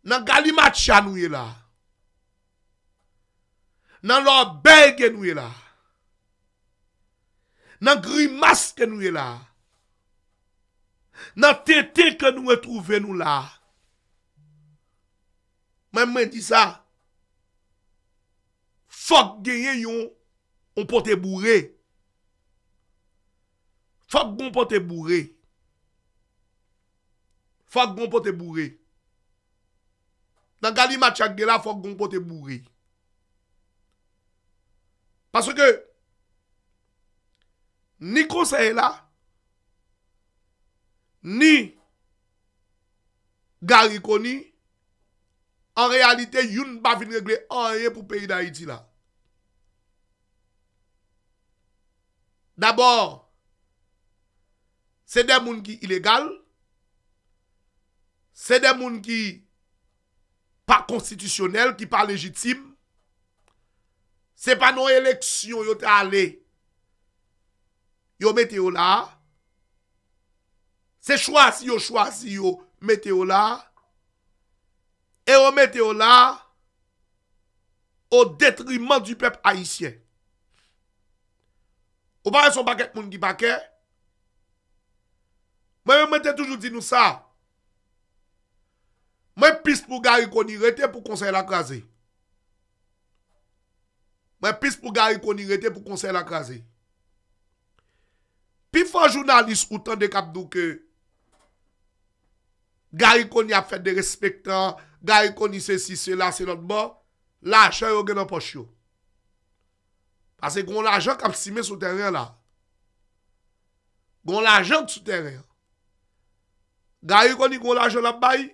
nan Galimatcha nou yè la, nan lò Bege nou yè la, nan Grimaske nou yè la, nan Tete ke nou e trouve nou la, mwen mwen di sa, fok genye yon, on pote bourre. Fok goun pote bourre. Fok goun pote bourre. Nan gali matyak gen la, fok goun pote bourre. Paske, ni konsey la, ni gari koni, An realite, yon pa vin regle anye pou peyi da iti la. Dabor, se demoun ki ilegal, se demoun ki pa konstitusyonel, ki pa legitim, se pa nou eleksyon yo te ale, yo mete yo la, se chwasi yo chwasi yo mete yo la, E o mette o la... O detrimant du pep ayisyen. Ou pare son baket moun di baket. Mwen mette toujou di nou sa. Mwen pis pou gari koni rete pou konsey lakraze. Mwen pis pou gari koni rete pou konsey lakraze. Pi fwa jounalist outan de kapdou ke... Gari koni a fèd de respektan... Gaye koni se si se la se not bo, la chan yo gen an poch yo. Ase kon la jank ap si me sou teryen la. Kon la jank sou teryen. Gaye koni kon la jank ap bayi.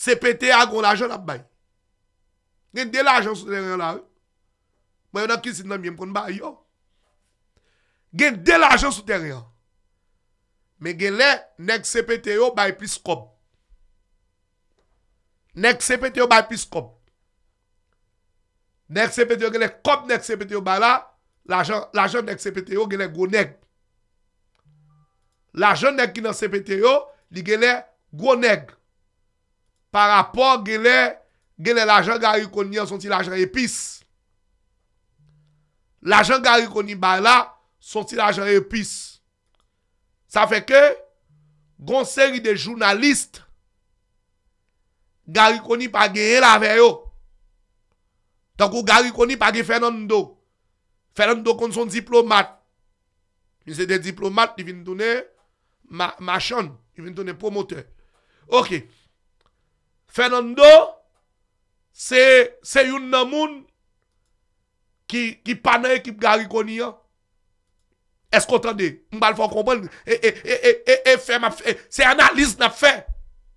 CPT a kon la jank ap bayi. Gen de la jank sou teryen la. Mwen an ki si nan mwen mpon bayi yo. Gen de la jank sou teryen. Men gen le, nek CPT yo bayi plis kob. Nèk sepete yo bay pis kop. Nèk sepete yo genèk kop nèk sepete yo bay la, la jen nèk sepete yo genèk gwo nèk. La jen nèk ki nan sepete yo, li genèk gwo nèk. Par rapport genèk, genèk la jen gari koni an son ti la jen epis. La jen gari koni bay la, son ti la jen epis. Sa fe ke, gon seri de jounalist, Gary Koni pagye la veyo. Tanka Gary Koni pagye Fernando. Fernando kon son diplomat. Yen se de diplomat di vin tonen Mashon, di vin tonen promote. Ok. Fernando se yon nan moun ki panna ekip Gary Koni ya. Eskotande. Mbal fon kompane. E, e, e, se analis nan fè.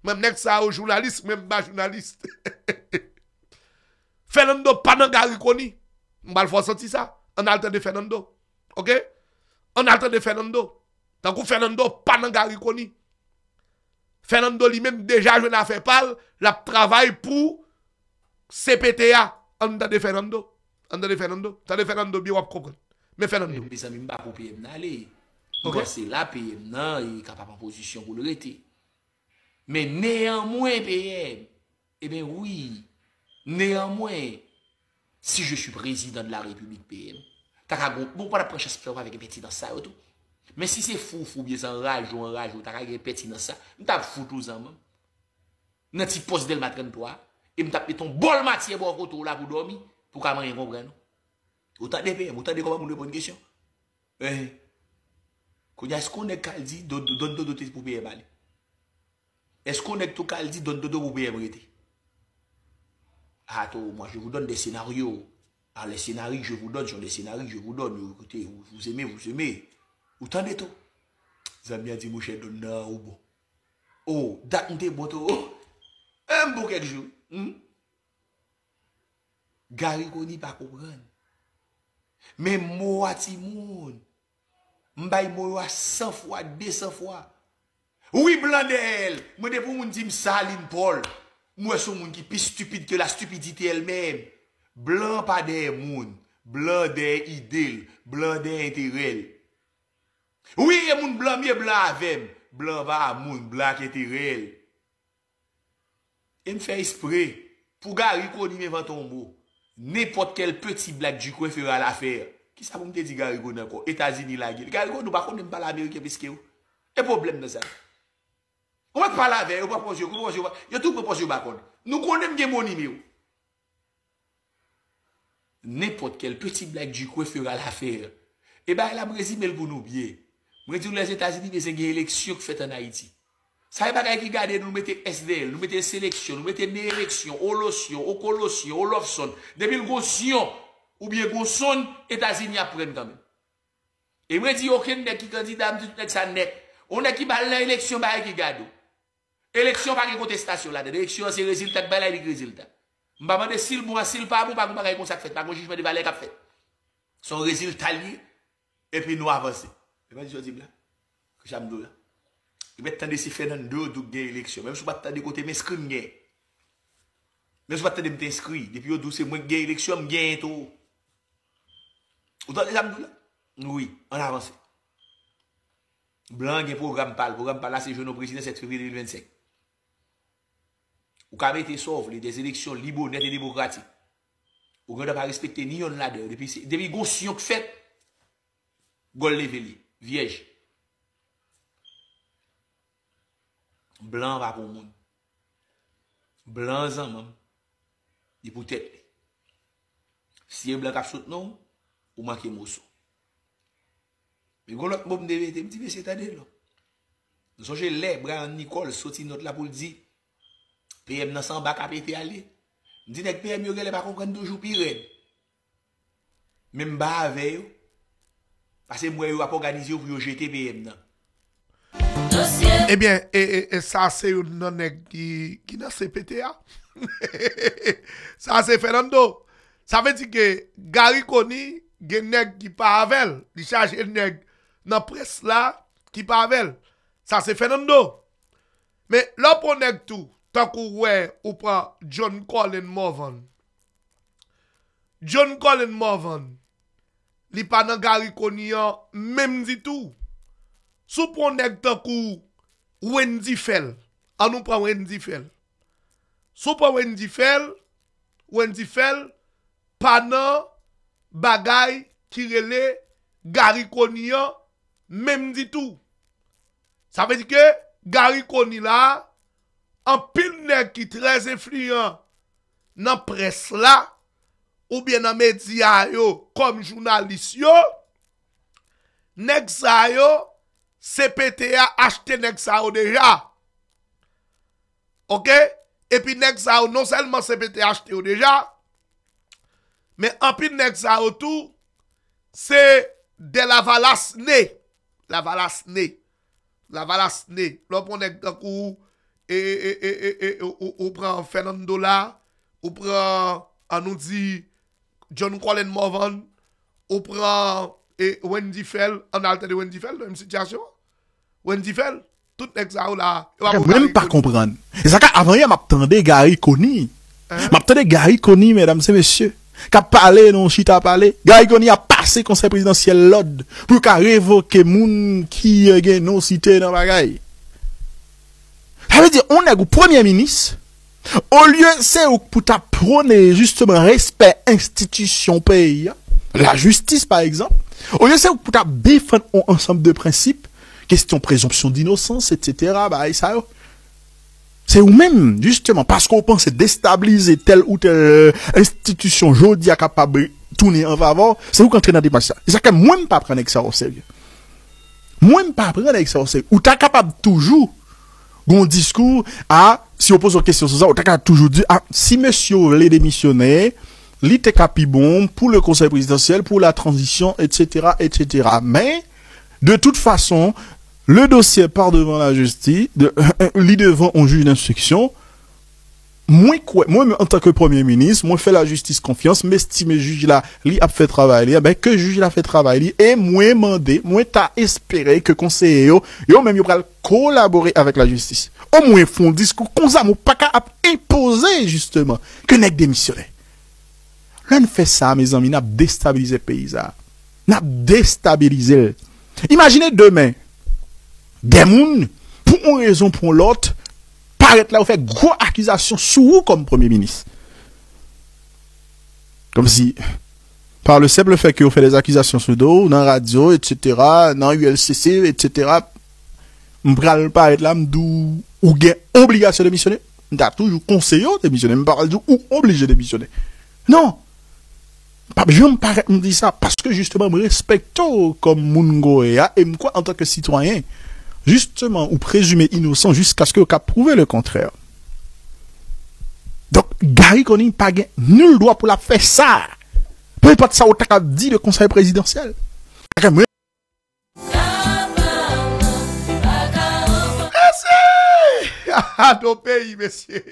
Mèm nek sa ou jounalist, mèm ba jounalist Fernando pa nan gari koni Mbal fò soti sa An al tan de Fernando Ok An al tan de Fernando Tan kou Fernando pa nan gari koni Fernando li men deja jwen a fe pal La travay pou CPTA An dan de Fernando An dan de Fernando Tan de Fernando bi wap kouk Mè Fernando Mbe samin bako piye mna li Mbe se la piye mna E kapap an posisyon kou lor eti Men ne an mwen PM, e ben woui, ne an mwen, si je sou prezident de la republik PM, ta ka goun, moun pa la preche esprava ve ke peti nan sa ou tou, men si se fou fou bie zan raje ou raje ou ta ka ge peti nan sa, moun ta ap foutou zan moun, nan ti pos del matren pou a, e moun ta ap peton bol matye bo akotou la pou do mi, pou ka man yon kompren nou. Ou ta de PM, ou ta de koman moun yon pon kesyon. Eh, kou yas konen kal di, don do doti pou PM a li. Es kon ek tou kal di don do do ou beye mwete? Ah, Ato, mwa, je vou don de senaryo. A, ah, le senaryi, je vou don. Joun de senaryi, je vou don. Yo, kote, vou zeme, vou zeme. Ou tan neto? Zan miya di mwche don nan ou oh, bon. Ou, oh, dak mte botou. Oh. En bou kek jou. Hmm? Gariko ni pa koubran. Men mwa ti moun. Mbay mwa se fwa, de se fwa. Ouwi blan de el, mwen depo moun di msalin pol, mwen sou moun ki pi stupide ke la stupidite el men, blan pa de moun, blan de idil, blan de etirel. Ouwi e moun blan miye blan avem, blan pa moun blan ke etirel. En fè isprè, pou gariko ni me vantombo, nepot kel peti blan di kwen fèra la fèr, ki sa moun te di gariko nan kon, etazi ni la gil, gariko nou bako nem bal amerike peske ou, e problem nan sa nou. Ouwek pa la ve, ouwek posyo, ouwek posyo, ouwek posyo bakon. Nou konem gen boni mi ou. Nepot kel peti blag di kwe fèra la fèr. E ba la mrezi mel bonou bie. Mrezi ou les Etats-Unis bè zè gen eleksyon k fèt an Haiti. Sa e baka yè ki gade nou mwete SDL, nou mwete seleksyon, nou mwete nè eleksyon, ou losyon, ou kolosyon, ou lofson, debil gosyon, ou bie goson, Etats-Unis apren kame. E mrezi okèn nè ki kandida mtout nèk sa nèk, ou nè ki bal nan eleksyon ba yè ki gade ou. Eleksyon pa ki kontestasyon la. Deleksyon se reziltak balay dik reziltak. Mba mwen de sil mwen sil pa mwen bon, pa mwen bon, pa rey konsak fèt. Pa konjik mwen di balay kap fèt. Son reziltak li. Epi nou avansè. Mwen di chosi blan. Kou chanm dou la. Mwen tan de si fè nan dè ou dò gèy eleksyon. Mwen sou patan de kote mwen skri mwen gèy. Mwen sou patan de mwen te skri. Depi ou dò se mwen gèy eleksyon mwen gèy eto. Ou tan de chanm dou la. Nwoui. An avansè. Blan gen program pal. Program pal Ou kame te sov li de zileksyon libo net e libo krati. Ou gen da pa respekte ni yon lade. Depi go si yon k fèt. Gol leve li. Vyej. Blan va pou moun. Blan zan moun. Di pou tèt li. Si yon blan kap sot nou. Ou manke mou sou. Mi gounot moun devete. Miti ve se tade lo. Nou sonje le. Brian Nicole soti not la pou l'di. PM nan san bak ap ete alè. Ditek PM yo gè lè pa kon kwen dojou pi ren. Men mba ave yo. Pase mwen yo ap organize yo vyo jete PM nan. Ebyen, e sa se yo nan nek ki nan se pete a. Sa se fè nan do. Sa fè ti ke gari koni gen nek ki pa avel. Di chaje en nek nan pres la ki pa avel. Sa se fè nan do. Men lò pou nek tou. Takou wè, ou pran John Colin Morvan John Colin Morvan Li pana gari koni yo, mem zi tou Sou pran deg takou Wendifel An ou pran Wendifel Sou pran Wendifel Wendifel Pana bagay kirele Gari koni yo, mem zi tou Sa ve di ke, gari koni la An pil nek ki trez efliyon nan pres la, ou bien nan media yo kom jounalisyon, nek za yo sepete a achete nek za yo deja. Ok? E pi nek za yo non selman sepete a achete yo deja, men an pil nek za yo tou, se de la valas ne. La valas ne. La valas ne. Plopon nek dekou ou, E, e, e, e, e, e, ou pren Fernando la, ou pren Anoudi John Krollenmovan, ou pren E, Wendy Fell Analtè de Wendy Fell, dèm sityasyon Wendy Fell, tout lèk sa ou la e eh, Mwenèm pa kompran, e sa ka Avanyan map tende Gary Connie Map tende Gary Connie, mèdam se mèsyè Ka pale non chita pale Gary Connie a pase konsè presidansiyel lod Pou ka revoke moun Ki yè euh, gen non site nan bagay Ça veut dire, on est le premier ministre, au lieu, c'est pour prôner justement respect institution pays, la justice par exemple, au lieu, c'est pour défendre un ensemble de principes, question présomption d'innocence, etc., bah, ça, c'est ou même, justement, parce qu'on pense déstabiliser telle ou telle euh, institution, jodi à capable de tourner en faveur, c'est vous qu'entrer dans des matchs ça. Et ça, quand même pas prendre ça au sérieux. Moi, je ne pas prendre ça au sérieux. Ou es capable toujours, Bon discours à, si on pose une question sur ça, on a toujours dit, ah, si monsieur les démissionnaire, était bon pour le conseil présidentiel, pour la transition, etc., etc. Mais, de toute façon, le dossier part devant la justice, euh, euh, lit devant un juge d'instruction, Mwen kouè, mwen an tanke premier minis, mwen fè la justis konfians, mwen stime juji la li ap fè travay li, abè ke juji la fè travay li, e mwen mande, mwen ta espere ke konseye yo, yo mwen mwen pral kolaborè avèk la justis. O mwen foun diskou, konza mwen paka ap impose, justemen, ke nek demisyone. Lè n fè sa, mè zanmi, n ap destabilize peyza. N ap destabilize lè. Imajine demè, demoun, pou mwen rezon pou lòt, être là, vous fait gros accusations sur vous comme Premier ministre. Comme si, par le simple fait que vous faites des accusations sur dos, dans la radio, etc., dans ULCC, etc., pas être là, m'dou, ou gain obligé de démissionner. missionner. M'da toujours conseillé de missionner, m'parle pas ou obligé de démissionner. Non! Je me paraît me dire ça parce que justement, je respecte comme Mungoya et moi, en tant que citoyen justement, ou présumé innocent jusqu'à ce que qu'a prouvé le contraire. Donc, Gary Conning pas nul droit pour la faire ça. Peu importe ça, au dit le conseil présidentiel. Nos pays, messieurs.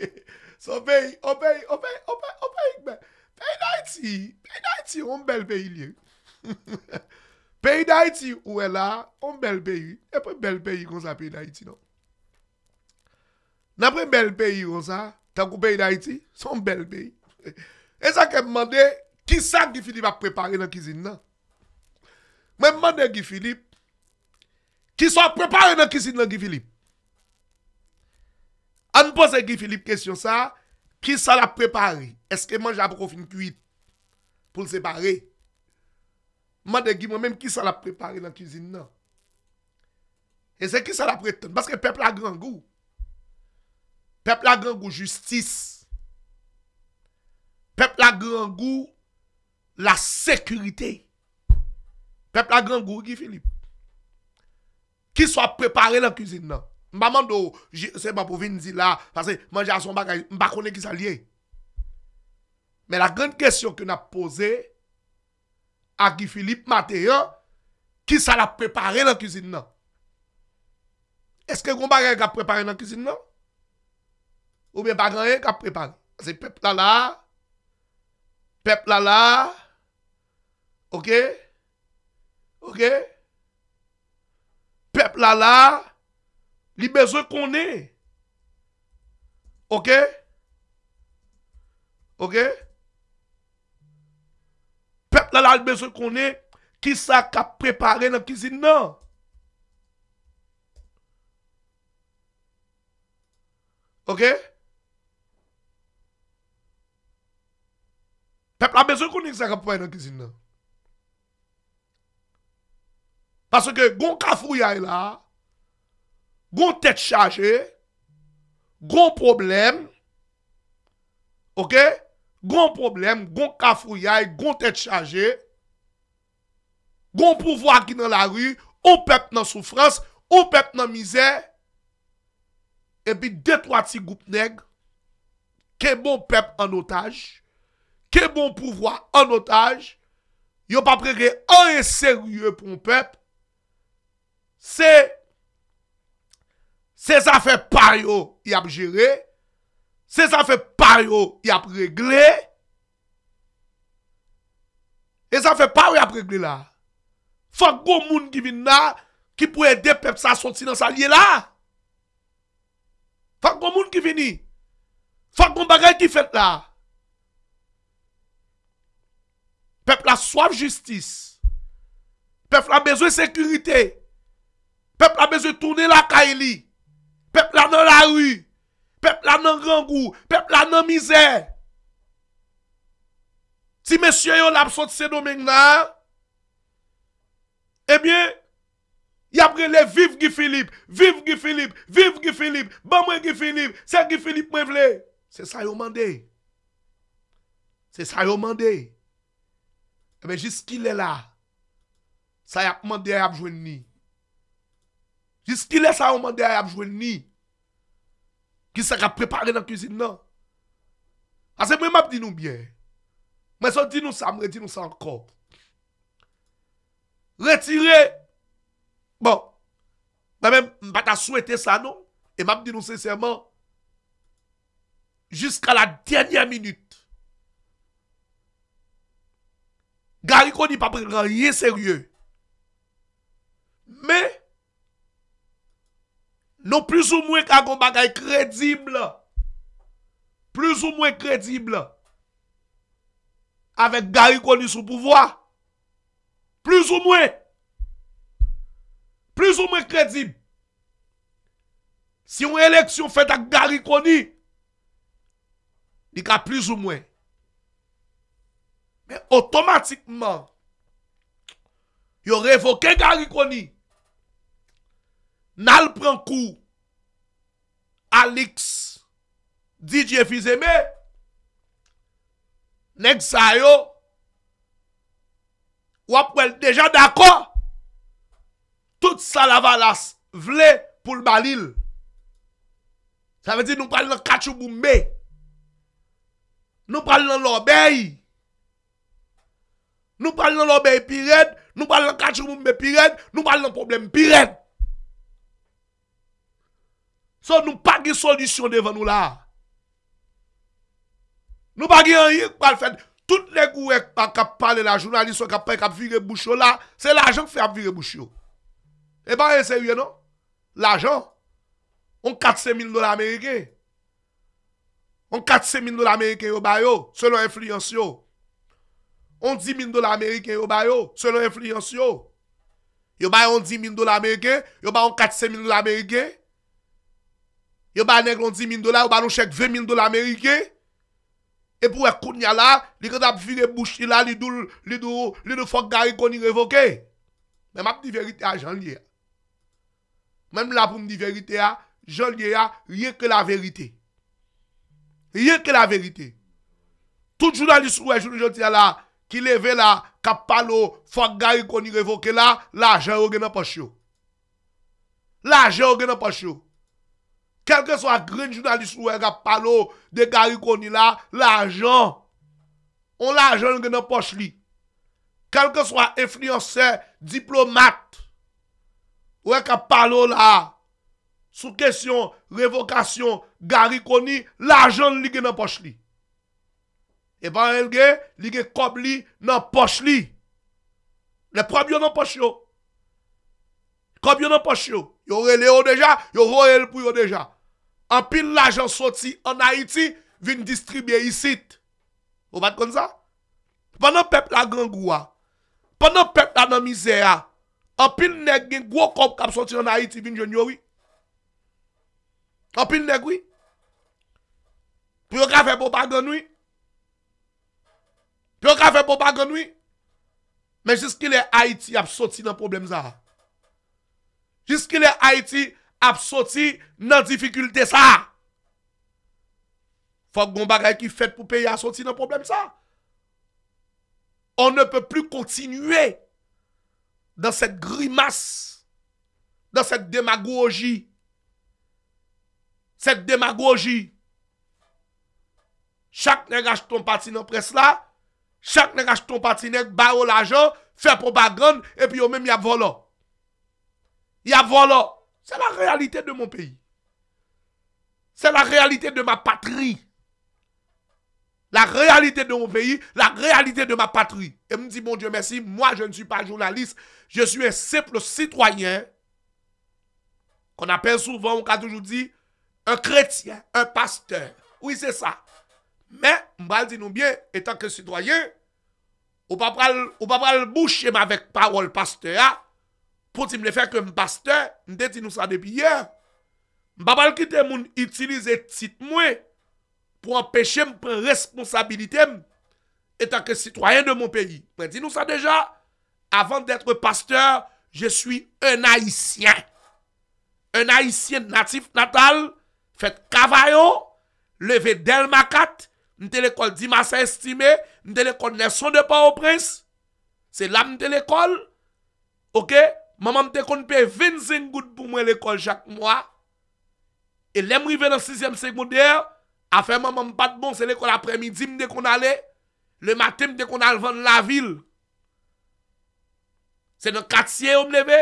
Son pays, on pays, on pays, on pays, on pays. Pays d'Haïti. Pays d'Haïti, on bel pays lieu. Peyi d'Haïti ou e la, on bel peyi. E pou bel peyi kon sa peyi d'Haïti non. Na pou bel peyi kon sa, ta kou peyi d'Haïti, son bel peyi. E sa kem mande, ki sa Gifilip a prepari nan kizine nan? Men mande Gifilip, ki sa prepari nan kizine nan Gifilip? An pose Gifilip kèsyon sa, ki sa la prepari? E se kem manja pou kofin kuit? Pou l separe? Mwen de gi mwen menm ki sa la prepare nan kuzine nan. E se ki sa la pretende. Baske pep la gran gou. Pep la gran gou justice. Pep la gran non? gou la sekurite. Pep la gran gou ki filip. Ki sa prepare nan kuzine nan. Mwen mwen do se mwen pou vinzi la. Fase mwen jan son bagay. Mwen bakone ki sa liye. Men la gran kestyon ki mwen ap posey. Agi Filip Mateyo, ki sa la prepare nan kizine nan. Eske kon bagan e gap prepare nan kizine nan? Ou mi bagan e gap prepare? Se pep lala, pep lala, ok, ok, pep lala, li bezo kon e, ok, ok, La non? la bezou konen ki sa ka prepare nan kizine nan. Ok? Pep la bezou konen ki sa ka prepare nan kizine nan. Paske goun kafou ya ila, goun tet chache, goun problem, ok? Ok? Gon problem, gon kafouyay, gon tèd chajè, Gon pouvoi gina la rù, Ou pep nan soufrans, ou pep nan mizè, E bi detwati goup neg, Ke bon pep an otaj, Ke bon pouvoi an otaj, Yo pa prege an e seryè poun pep, Se, Se, Se zafè par yo yab jere, Se zan fe pa yo, y ap regle. E zan fe pa yo, y ap regle la. Fak goun moun ki vin la, ki pou edep pep sa sotinansalye la. Fak goun moun ki vin ni. Fak goun bagay ki fet la. Pep la soaf justice. Pep la bezwe sekurite. Pep la bezwe tourne la kaeli. Pep la nan la ru. Pep la nan la ru. Pèp la nan rangou, pèp la nan mizè. Si mèsyè yo la ap sot sè domèk nan, eh ebyè, yabre lè viv Gifilip, viv Gifilip, viv Gifilip, ban mwen Gifilip, sè Gifilip mèv lè. Se sa yo mandè. Se sa yo mandè. Ebyè, eh jis ki lè la, sa yo mandè a ap jwen nè. Jis ki lè sa yo mandè a ap jwen nè. Ki sa ka prepare nan kuzine nan. Ase mwen map di nou byen. Mwen son di nou sa mwen di nou sa ankom. Retire. Bon. Mwen mwen mbata souwete sa nou. E map di nou seseyman. Jiska la djanyan minute. Gariko ni pa prekran ye serye. Mwen. Nou plis ou mwen ka komba kay kredible. Plis ou mwen kredible. Awe gari koni sou pouvoa. Plis ou mwen. Plis ou mwen kredible. Si yon eleksyon fèt ak gari koni. Ni ka plis ou mwen. Men otomatikman. Yo revoke gari koni. Nal pren kou, Alix, DJ Fize Mè, Neg Sayo, wap wèl deja dako, tout sal aval as vle pou l balil. Sa ve di nou pali nan kachou boumbe, nou pali nan lorbey, nou pali nan lorbey piret, nou pali nan kachou boumbe piret, nou pali nan problem piret. So nou pa gwe solisyon devan nou la. Nou pa gwe an yi kwa l fèd. Tout le gwe kwa kap pale la jounalist kwa kap pale kwa ap vire bouch yo la. Se l ajan fè ap vire bouch yo. E ba e serye nou? L ajan. On kat se min do la Amerike. On kat se min do la Amerike yo ba yo. Se nou enfliyans yo. On di min do la Amerike yo ba yo. Se nou enfliyans yo. Yo ba yon di min do la Amerike. Yo ba on kat se min do la Amerike. Yo ba yon di min do la Amerike. Yo ba nèk loun 10.000 dola, yo ba loun chèk 20.000 dola Amerike. E pou ekoun nè la, li kèd ap vile bouchi la, li doun, li doun, li doun fok gari koni revoke. Mè mè ap di verite a janlè ya. Mè mè la pou m di verite ya, janlè ya, rie ke la verite. Rie ke la verite. Tout chou nan li souè chou nè janlè ya la, ki leve la, kap pa lo fok gari koni revoke la, la janlè yo genè poch yo. La janlè yo genè poch yo. Kelke swa green jounalist wè gwa palo de gari koni la, l'ajan, on l'ajan li gen nan poch li. Kelke swa influencer, diplomat, wè gwa palo la, sou kesyon revokasyon gari koni, l'ajan li gen nan poch li. E eh ban elge, li gen kob li nan poch li. Le prob yo nan poch yo. Kob yo nan poch yo. Yo re le yo deja, yo ro el pou yo deja An pil la jan soti an Haiti vin distribye yisit O pat kon za? Pwennon pep la gen gwa Pwennon pep la nan mize ya An pil neg gen gwo kop kap soti an Haiti vin jen yo wi An pil neg wi Pwennon ka fe bo bagan wi Pwennon ka fe bo bagan wi Men jis ki le Haiti ap soti nan problem za ha Dis ki le Haiti ap soti nan difikulte sa. Fok goun bagay ki fet pou peyi a soti nan problem sa. On ne pe plu kontinue. Dan se grimas. Dan se demagogi. Se demagogi. Chak negaj ton pati nan pres la. Chak negaj ton pati nan ba ou oh, la jan. Fe pou bagan. E pi yo men mi ap volo. Il y a voilà, C'est la réalité de mon pays. C'est la réalité de ma patrie. La réalité de mon pays, la réalité de ma patrie. Et me dit, mon Dieu, merci, moi je ne suis pas journaliste, je suis un simple citoyen. Qu'on appelle souvent, on a toujours dit, un chrétien, un pasteur. Oui, c'est ça. Mais, m'bal dit nous bien, étant que citoyen, on ne va pas le boucher avec parole pasteur. pou ti m le fèk m pasteur, m deti nou sa debi yè, m babal ki te moun itilize tit mwe, pou an peche m pren responsabilite m, etan ke sitwayen de moun peyi, m deti nou sa deja, avan detre pasteur, je sou un haisyen, un haisyen natif natal, fèk kavayon, leve del makat, m tè lekol dimasa estime, m tè lekol nè son de pa ou pres, se lam tè lekol, ok? Maman te kon pe 25 gout pou mwen l'ekol chak mwa. E lem rive nan 6e sekmou der, afe maman pat bon se l'ekol apremidim de kon ale, le matem de kon alevan la vil. Se nan katsye om leve,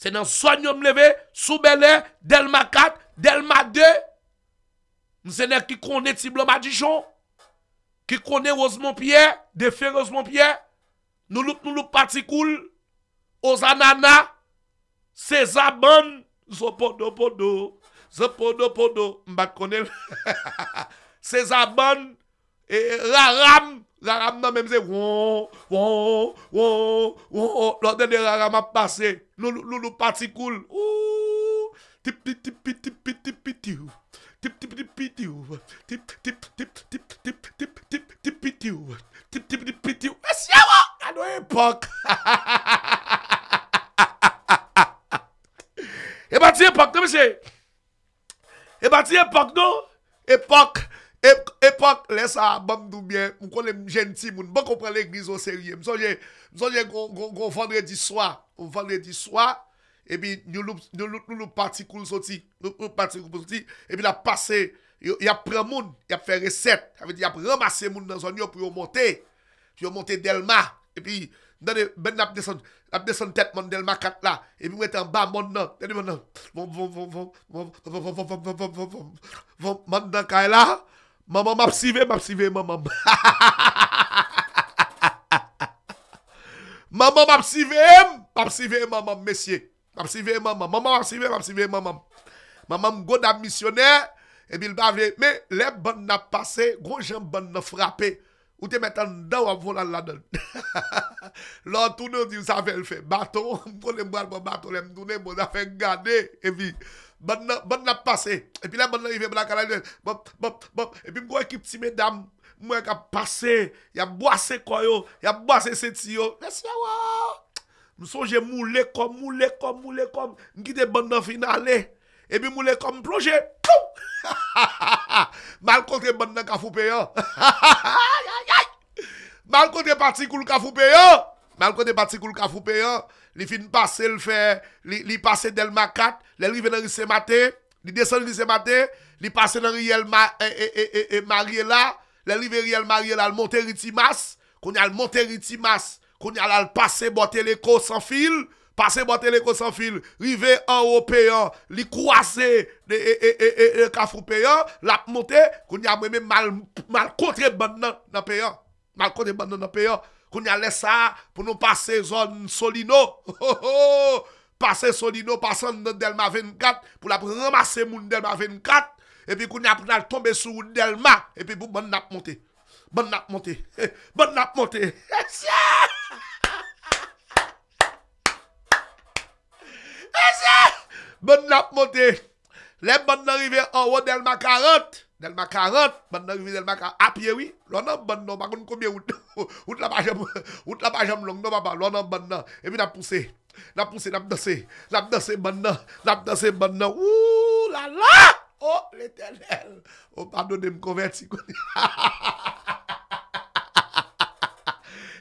se nan soany om leve, soubele, delma 4, delma 2. Nou se ne kikone tiblo madijon, kikone ozman piye, defen ozman piye, nou lout nou lout pati koul, Ozanana Sezabon Zopodo podo Mbak konel Sezabon Raram Raram nan menm se Lò dene raram ap pase Loulou pati koul Ooooo Tipitipitipitipitiu Tipitipitipitiu Tipitipitipitipitiu Tipitipitipitiu A doye pok Ha ha ha ha ha E pati epok nou mese? E pati epok nou? Epok, epok lesa bandoum bien, moun konen jenti moun, moun bon kompre l'Eglise o seriye. Misonje, misonje kon fondre di swa, kon fondre di swa, epi nou loup, nou loup partikoul soti, nou loup partikoul soti, epi la pase, yap pre moun, yap fe reset, yap ramase moun nan zon yo pou yo monte, yo monte delma, epi... ben, tête, del et puis en bas, mon nom, maman m'a m'a maman. Maman maman, messieurs, maman, maman maman. Maman missionnaire, et mais les bonnes n'a passé, gros jambes Ou te metan da wap volan la don. Lò, tout nou di ou savel fe. Bato, pou le mboar bo bato, le mdounen bo, zafen gane, evi. Bon nan pase, epi la bon nan ive, bon nan karaynen, bop, bop, bop. Epi mgo ekip ti medam, mwen ka pase, ya mboase koyo, ya mboase seti yo. Mwen soje mou lekom, mou lekom, mou lekom. Ngide bon nan final e. E bi mou le kom ploje. Pou! Ha ha ha ha! Mal kote mwen nan kafou pe yo. Ha ha ha ha! Ya ya! Mal kote pati koul kafou pe yo. Mal kote pati koul kafou pe yo. Li fin pase l fe. Li pase del makat. Li rive nan risemate. Li desen risemate. Li pase nan riel ma... E e e e e mariela. Li rive riel mariela. Al montere ti mas. Kouni al montere ti mas. Kouni al al pase bote le kousan fil. Kouni al al pase bote le kousan fil. Pase bote le kosan fil, rive an ou peyon, li kouase de e e e e e kafou peyon, lap monte, koun ya mweme mal kontre ban nan peyon. Mal kontre ban nan peyon, koun ya lesa pou nou pase zon solino. Pase solino, pase nan delma 24, pou lap ramase moun delma 24, epi koun ya pou nou tombe sou delma, epi pou ban nap monte. Ban nap monte, e, ban nap monte, e, siya! Ben nap motè Lèm ben nan rive an wò del makarot Del makarot A piye wè Lò nan ben nan E pi nap puse Lap puse, lap dase Lap dase ben nan O la la O l'Eternel O pado de mkomet si kouni Ha ha ha ha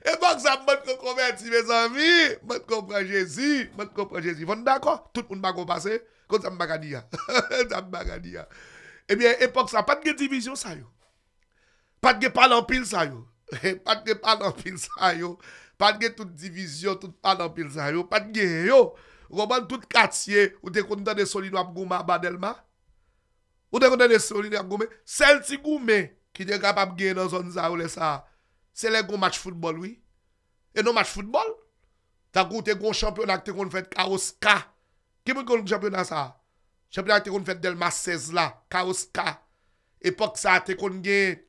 Epoch sa, mwen kon komertive zanvi, mwen kon prejezi, mwen kon prejezi. Fon dako, tout moun bago pase, kon sa m baga diya. Sa m baga diya. Ebyen, epok sa, patge divizyon sa yo. Patge panan pil sa yo. Patge panan pil sa yo. Patge tout divizyon, tout panan pil sa yo. Patge yo, roman tout katsye, ou te konde de soli nou ap gouman bandelman. Ou te konde de soli nou ap goumen. Sèl si goumen, ki nye kapap gè nan zon za ou lesa a. Se lè goun match foudbol, oui? E nou match foudbol? Ta goun, te goun champyonat ki te kon fèd Karoska. Ki moun kon champyonat sa? Champyonat ki te kon fèd Delmas 16 la. Karoska. Epoch sa, te kon gen...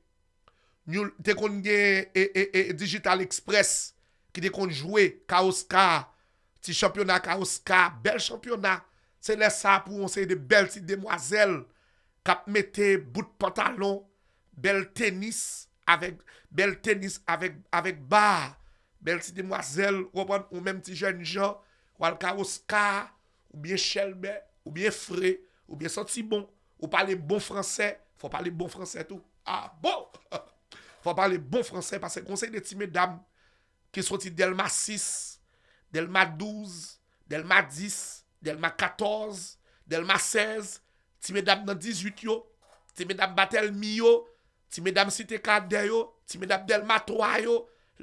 Te kon gen... E, e, e, Digital Express. Ki te kon jwè Karoska. Ti champyonat Karoska. Bel champyonat. Se lè sa pou onse de bel si demwazel. Kap metè bout potalon. Bel tenis. Avek... Bel tenis avek ba, bel ti demwazel, ou menm ti jen jan, ou alka oska, ou bie chelbe, ou bie fre, ou bie soti bon, ou pale bon franse, fwa pale bon franse tou, a, bon, fwa pale bon franse, pase konsek de ti medam, ki soti delma 6, delma 12, delma 10, delma 14, delma 16, ti medam nan 18 yo, ti medam batel mi yo, ti medam site kade yo, Ti men ap del matwa yo,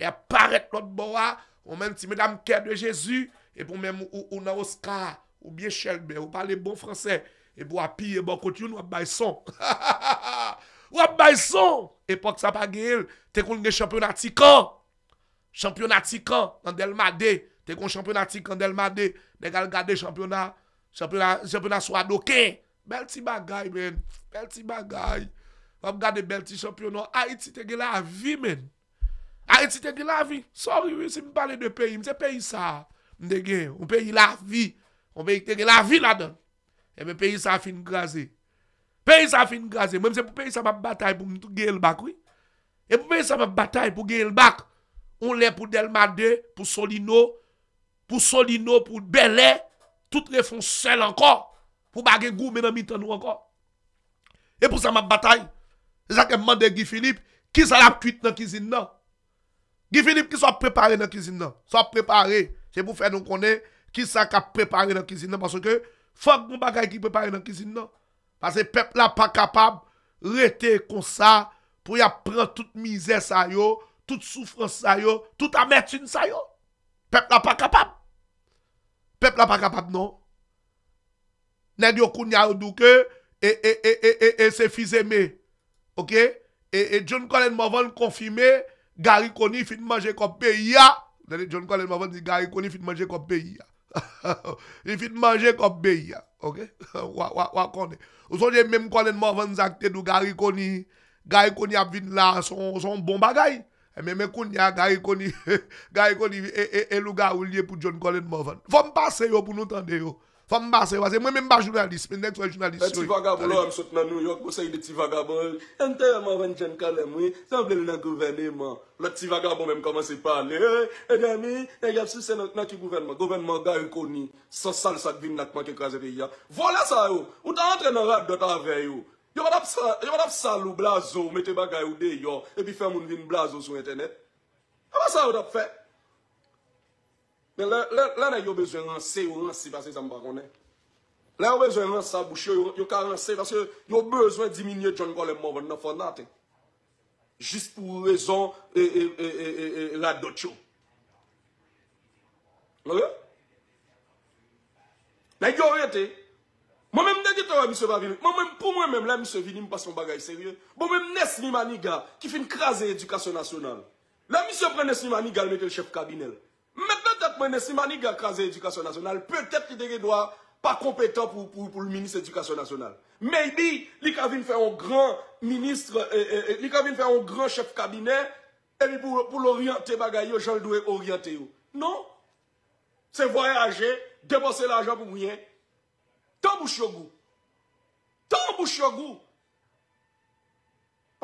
le ap parek lot bowa, ou men ti men dam kedwe Jezu, e pou men mou ou na Oscar, ou biechel be, ou pale bon franse, e pou api, e pou bon akot yon, wap bayson. Wap bayson! Epoch sa pa geil, te kon gen championati kan, championati kan, nan del mat de, te kon championati kan, nan del mat de, de gal gade championat, championat swa doke. Mel ti bagay men, mel ti bagay. Wap gade bel ti championon A iti tege la vi men A iti tege la vi Sorry we se mi pale de peyi Mse peyi sa Mdegye Mpeyi la vi Mpeyi tege la vi la don e Mpeyi sa fin graze Mpeyi sa fin graze Mwem se pou peyi sa map batay pou mtou ge el bak we E pou peyi sa map batay pou ge el bak On le pou Delmade Pou Solino Pou Solino Pou Bele Tout le fon sel anko Pou bagye gou men an mi tanou anko E pou sa map batay Zake mwande Gifilip Ki sa la ptuit nan kizin nan Gifilip ki sa prepare nan kizin nan Sa prepare Ki sa ka prepare nan kizin nan Baso ke fok bou bagay ki prepare nan kizin nan Baso pep la pa kapab Rete kon sa Pou ya pren tout mizè sa yo Tout soufrans sa yo Tout amertine sa yo Pep la pa kapab Pep la pa kapab non Nè diyo kou nyardou ke E e e e e e se fizeme E e e e e se fizeme Ok, e, e John Colin Morvan konfime gari koni fit manje kop beya. Dane, John Colin Morvan di gari koni fit manje kop beya. Fit manje kop beya, ok. Ou sonje menm Colin Morvan zakte di gari koni, gari koni ap vin la, son bon bagay. E menm koni gari koni, gari koni e, e, e luga ou liye pou John Colin Morvan. Fom pase yo pou nou tande yo. Fon mba se yo aze, mwen men mba jounalist, men men mba jounalist yo. E ti vagabo lò am sot nan New York, mwen se yi de ti vagabo yo. Ente yon man ven jen kalem we, san vle lè nan gouverne man. Lò ti vagabo men m komanse pale, e eh, eh, diyan e, e yapsi se nan ki gouverne man. Gouverne man ga yon koni, san eh, sal sak vin lakman ke krasere ya. Vole sa yo, ou tan ente nan rad dotan avrey yo. Yo mwen ap sal ou blazo, mette bagay ou de yo, e pi fem moun vin blazo sou internet. Awa sa yo ap fe? La nan yo bezwen lanser ou lanser lanser sa mba kone La yo bezwen lanser sa boucher ou yo karenser yo bezwen diminye John Golem mwen nan fwa naten Jist pou rezon la docho La yo Nan yo oryente Mwen menm nan dite mwen menm pou mwen menm mwen menm Nesli Maniga ki fin krasi edukasyon nasyonal La menm se pre Nesli Maniga mwenm mwenm mwenm mwen esimani gya kaze edukasyon nasyonal, petèp ki dege dwa pa kompetan pou pou pou l'ministre edukasyon nasyonal. Mèy bi, li kavin fè an gran ministre, li kavin fè an gran chèf kabinet, ebi pou l'orienté bagay yo, jol dwe orienté yo. Non, se voyajé, debose l'ajan pou kwenye, tan bou chogou, tan bou chogou,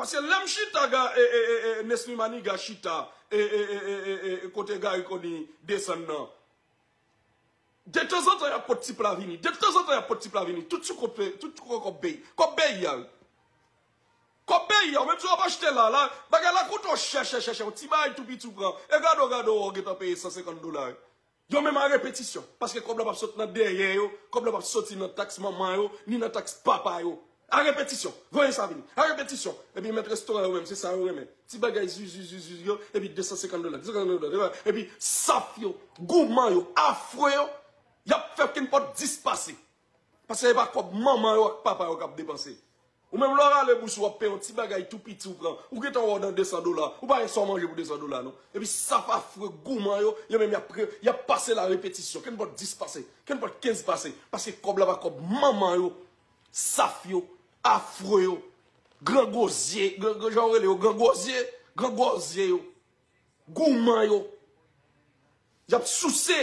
Pase lem chita ga e eh, e eh, e eh, e e Neslimani ga chita e e e e e kote gari koni desan nan. De te zantan ya poti pla vini, de te zantan ya poti pla vini, toutou kope, toutou kope yal. Kope yal, mwen tou apache tela la, baga la koutou che che che, ou ti bayi tupi tupi la, e gado gado ou ge ta peye 150 dolar. Yo mwen man repetisyon, paske kope la pap soti nan derye yo, kope la pap soti nan taks mamay yo, ni nan taks papay yo. A repetisyon. Voye sa vin. A repetisyon. E pi met restaurant yo men. Se san yo men. Ti bagay zuzuzuzuz yo. E pi 250 dolar. 250 dolar. E pi saf yo. Gou man yo. Afre yo. Yap feb ken pot dispase. Paseye pa kob man man yo ak papa yo kap depase. Ou men blora le bouche wap pen. Ti bagay toupi toupran. Ou getan wot nan 200 dolar. Ou pa re son manje pou 200 dolar non. E pi saf afre. Gou man yo. Yo men yap pre. Yap pase la repetisyon. Ken pot dispase. Ken pot kens pase. Paseye kob la pa kob man man yo. Afro yo, gran goziye, gran goziye yo, gran goziye yo, gran goziye yo, gouman yo, yap sou se.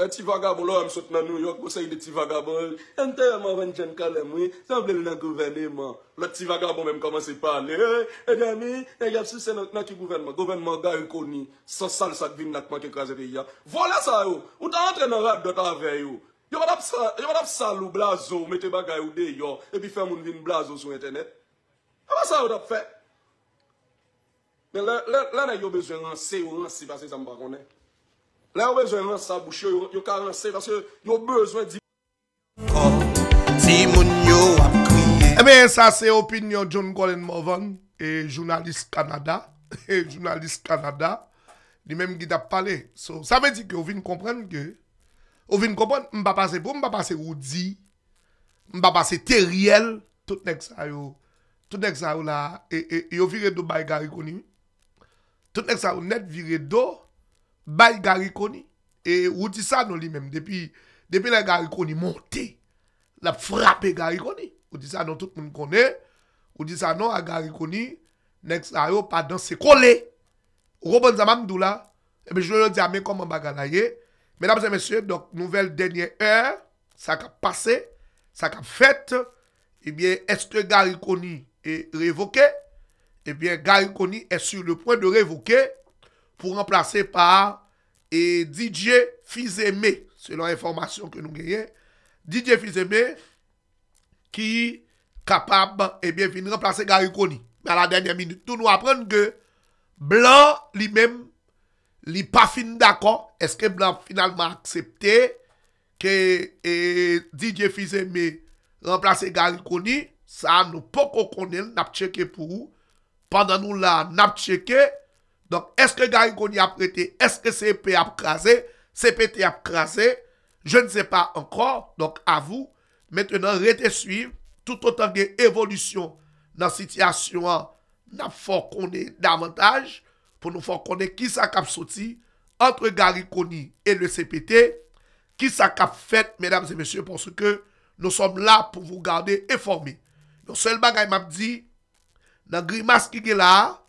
E ti vagabo, lò yon sot nanou, yon kousayi de ti vagabo, ente yon man ven jen kalem, wè, san blè lè nan gouvene man. Lò ti vagabo mèm komanse pale, wè, edi anè, yon yap sou se nan ki gouvene man, gouvene man ga yon koni, san sal sak vin lakman ke krasere ya. Vole sa yo, ou tan entre nan rad dot avre yo. Yo wad ap sa lou blazo mette bagay ou de yo epi fe moun vin blazo sou internet. A pa sa wad ap fe? La nan yo bezwen anse yo anse basen sa mbakone. La yo bezwen anse sa boucho yo kan anse basen yo bezwen di... Eme sa se opinyon John Golan Movan e jounalist Kanada e jounalist Kanada di menm gida pale. Sa me di ke yo vin komprenge yo. Ou vin kompon, mba pase pou, mba pase ouzi, mba pase teriyel, tout nek sa yo, tout nek sa yo la, e, e yo vire do bay garikoni. Tout nek sa yo net vire do, bay garikoni, e ou di sa nou li men, depi, depi la garikoni monte, la frape garikoni. Ou di sa nou tout moun kone, ou di sa nou la garikoni, nek sa yo pa dan se kole, ou kou bon zama mdou la, e bejou yo di ame kom mba gala ye, Mesdames et messieurs, donc, nouvelle dernière heure, ça a passé, ça a fait. Eh bien, est-ce que Gary est révoqué? Eh bien, Gary est sur le point de révoquer pour remplacer par et DJ Fizeme, selon l'information que nous gagnons. DJ Fizeme qui capable, eh bien, venir remplacer Gary Mais à la dernière minute, tout nous apprend que Blanc lui-même, n'est pas fin d'accord Eske blan finalman aksepte ke e, Didier Fils-Aimé remplase Gary Goni? Sa nou poko konen nap cheke pou ou? Pandan nou la nap cheke, donk eske Gary Goni ap krete, eske sepe ap kreze, sepe te ap kreze? Je ne se pa ankon, donk avou. Metenan rete suiv, tout an tanke evolusyon nan sityasyon, nan fok konen davantaj, pou nou fok konen ki sa kap soti, entre Gariconi et le CPT, qui s'est fait, mesdames et messieurs, parce que nous sommes là pour vous garder informés. Le seul bagage m'a dit, dans la grimace qui est là,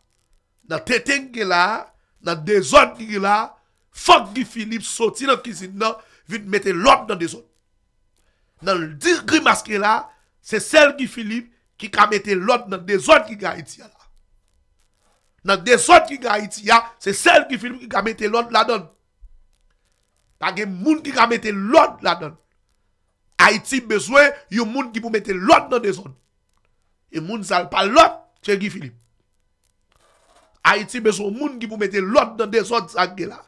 dans la tête qui est là, dans des désordre qui est là, faut que Philippe sorti dans la cuisine, vite mettre l'ordre dans des autres. Dans le grimace qui est là, c'est celle qui Philippe qui a mis l'ordre dans des autres qui est là. Nan de sot ki ga Haiti ya, se sel Gifilm ki ka mette lot la don. Pake moun ki ka mette lot la don. Haiti beswe, yon moun ki pou mette lot nan de sot. E moun sal pa lot, se Gifilm. Haiti beswe, moun ki pou mette lot nan de sot zage la.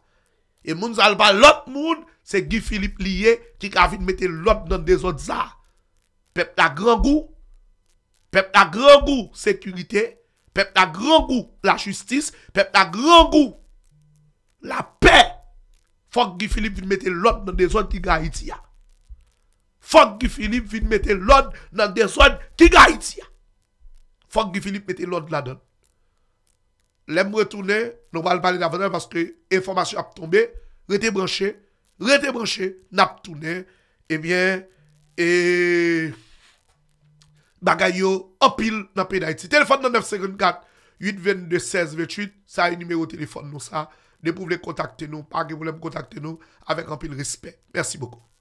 E moun sal pa lot moun, se Gifilm liye ki ka fin mette lot nan de sot za. Pep la gran gou. Pep la gran gou, sekurite. peuple a grand goût la justice, peuple a grand goût la paix. Faut que Philippe vienne mettre l'ordre dans des zones qui Haïti. Faut que Philippe vienne mettre l'ordre dans des zones qui Haïti. Faut que Philippe mette l'ordre là-dedans. L'aime retourner, nous allons parler valeur parce que l'information a tombé, restez branché, restez branché, n'a tourné, eh bien, et... Bagayo, en pile, dans pays d'Haïti. Téléphone 954 822 16 28, ça un numéro de téléphone nous ça. ne vous contacter nous, pas que vous voulez contacter nous avec un pile respect. Merci beaucoup.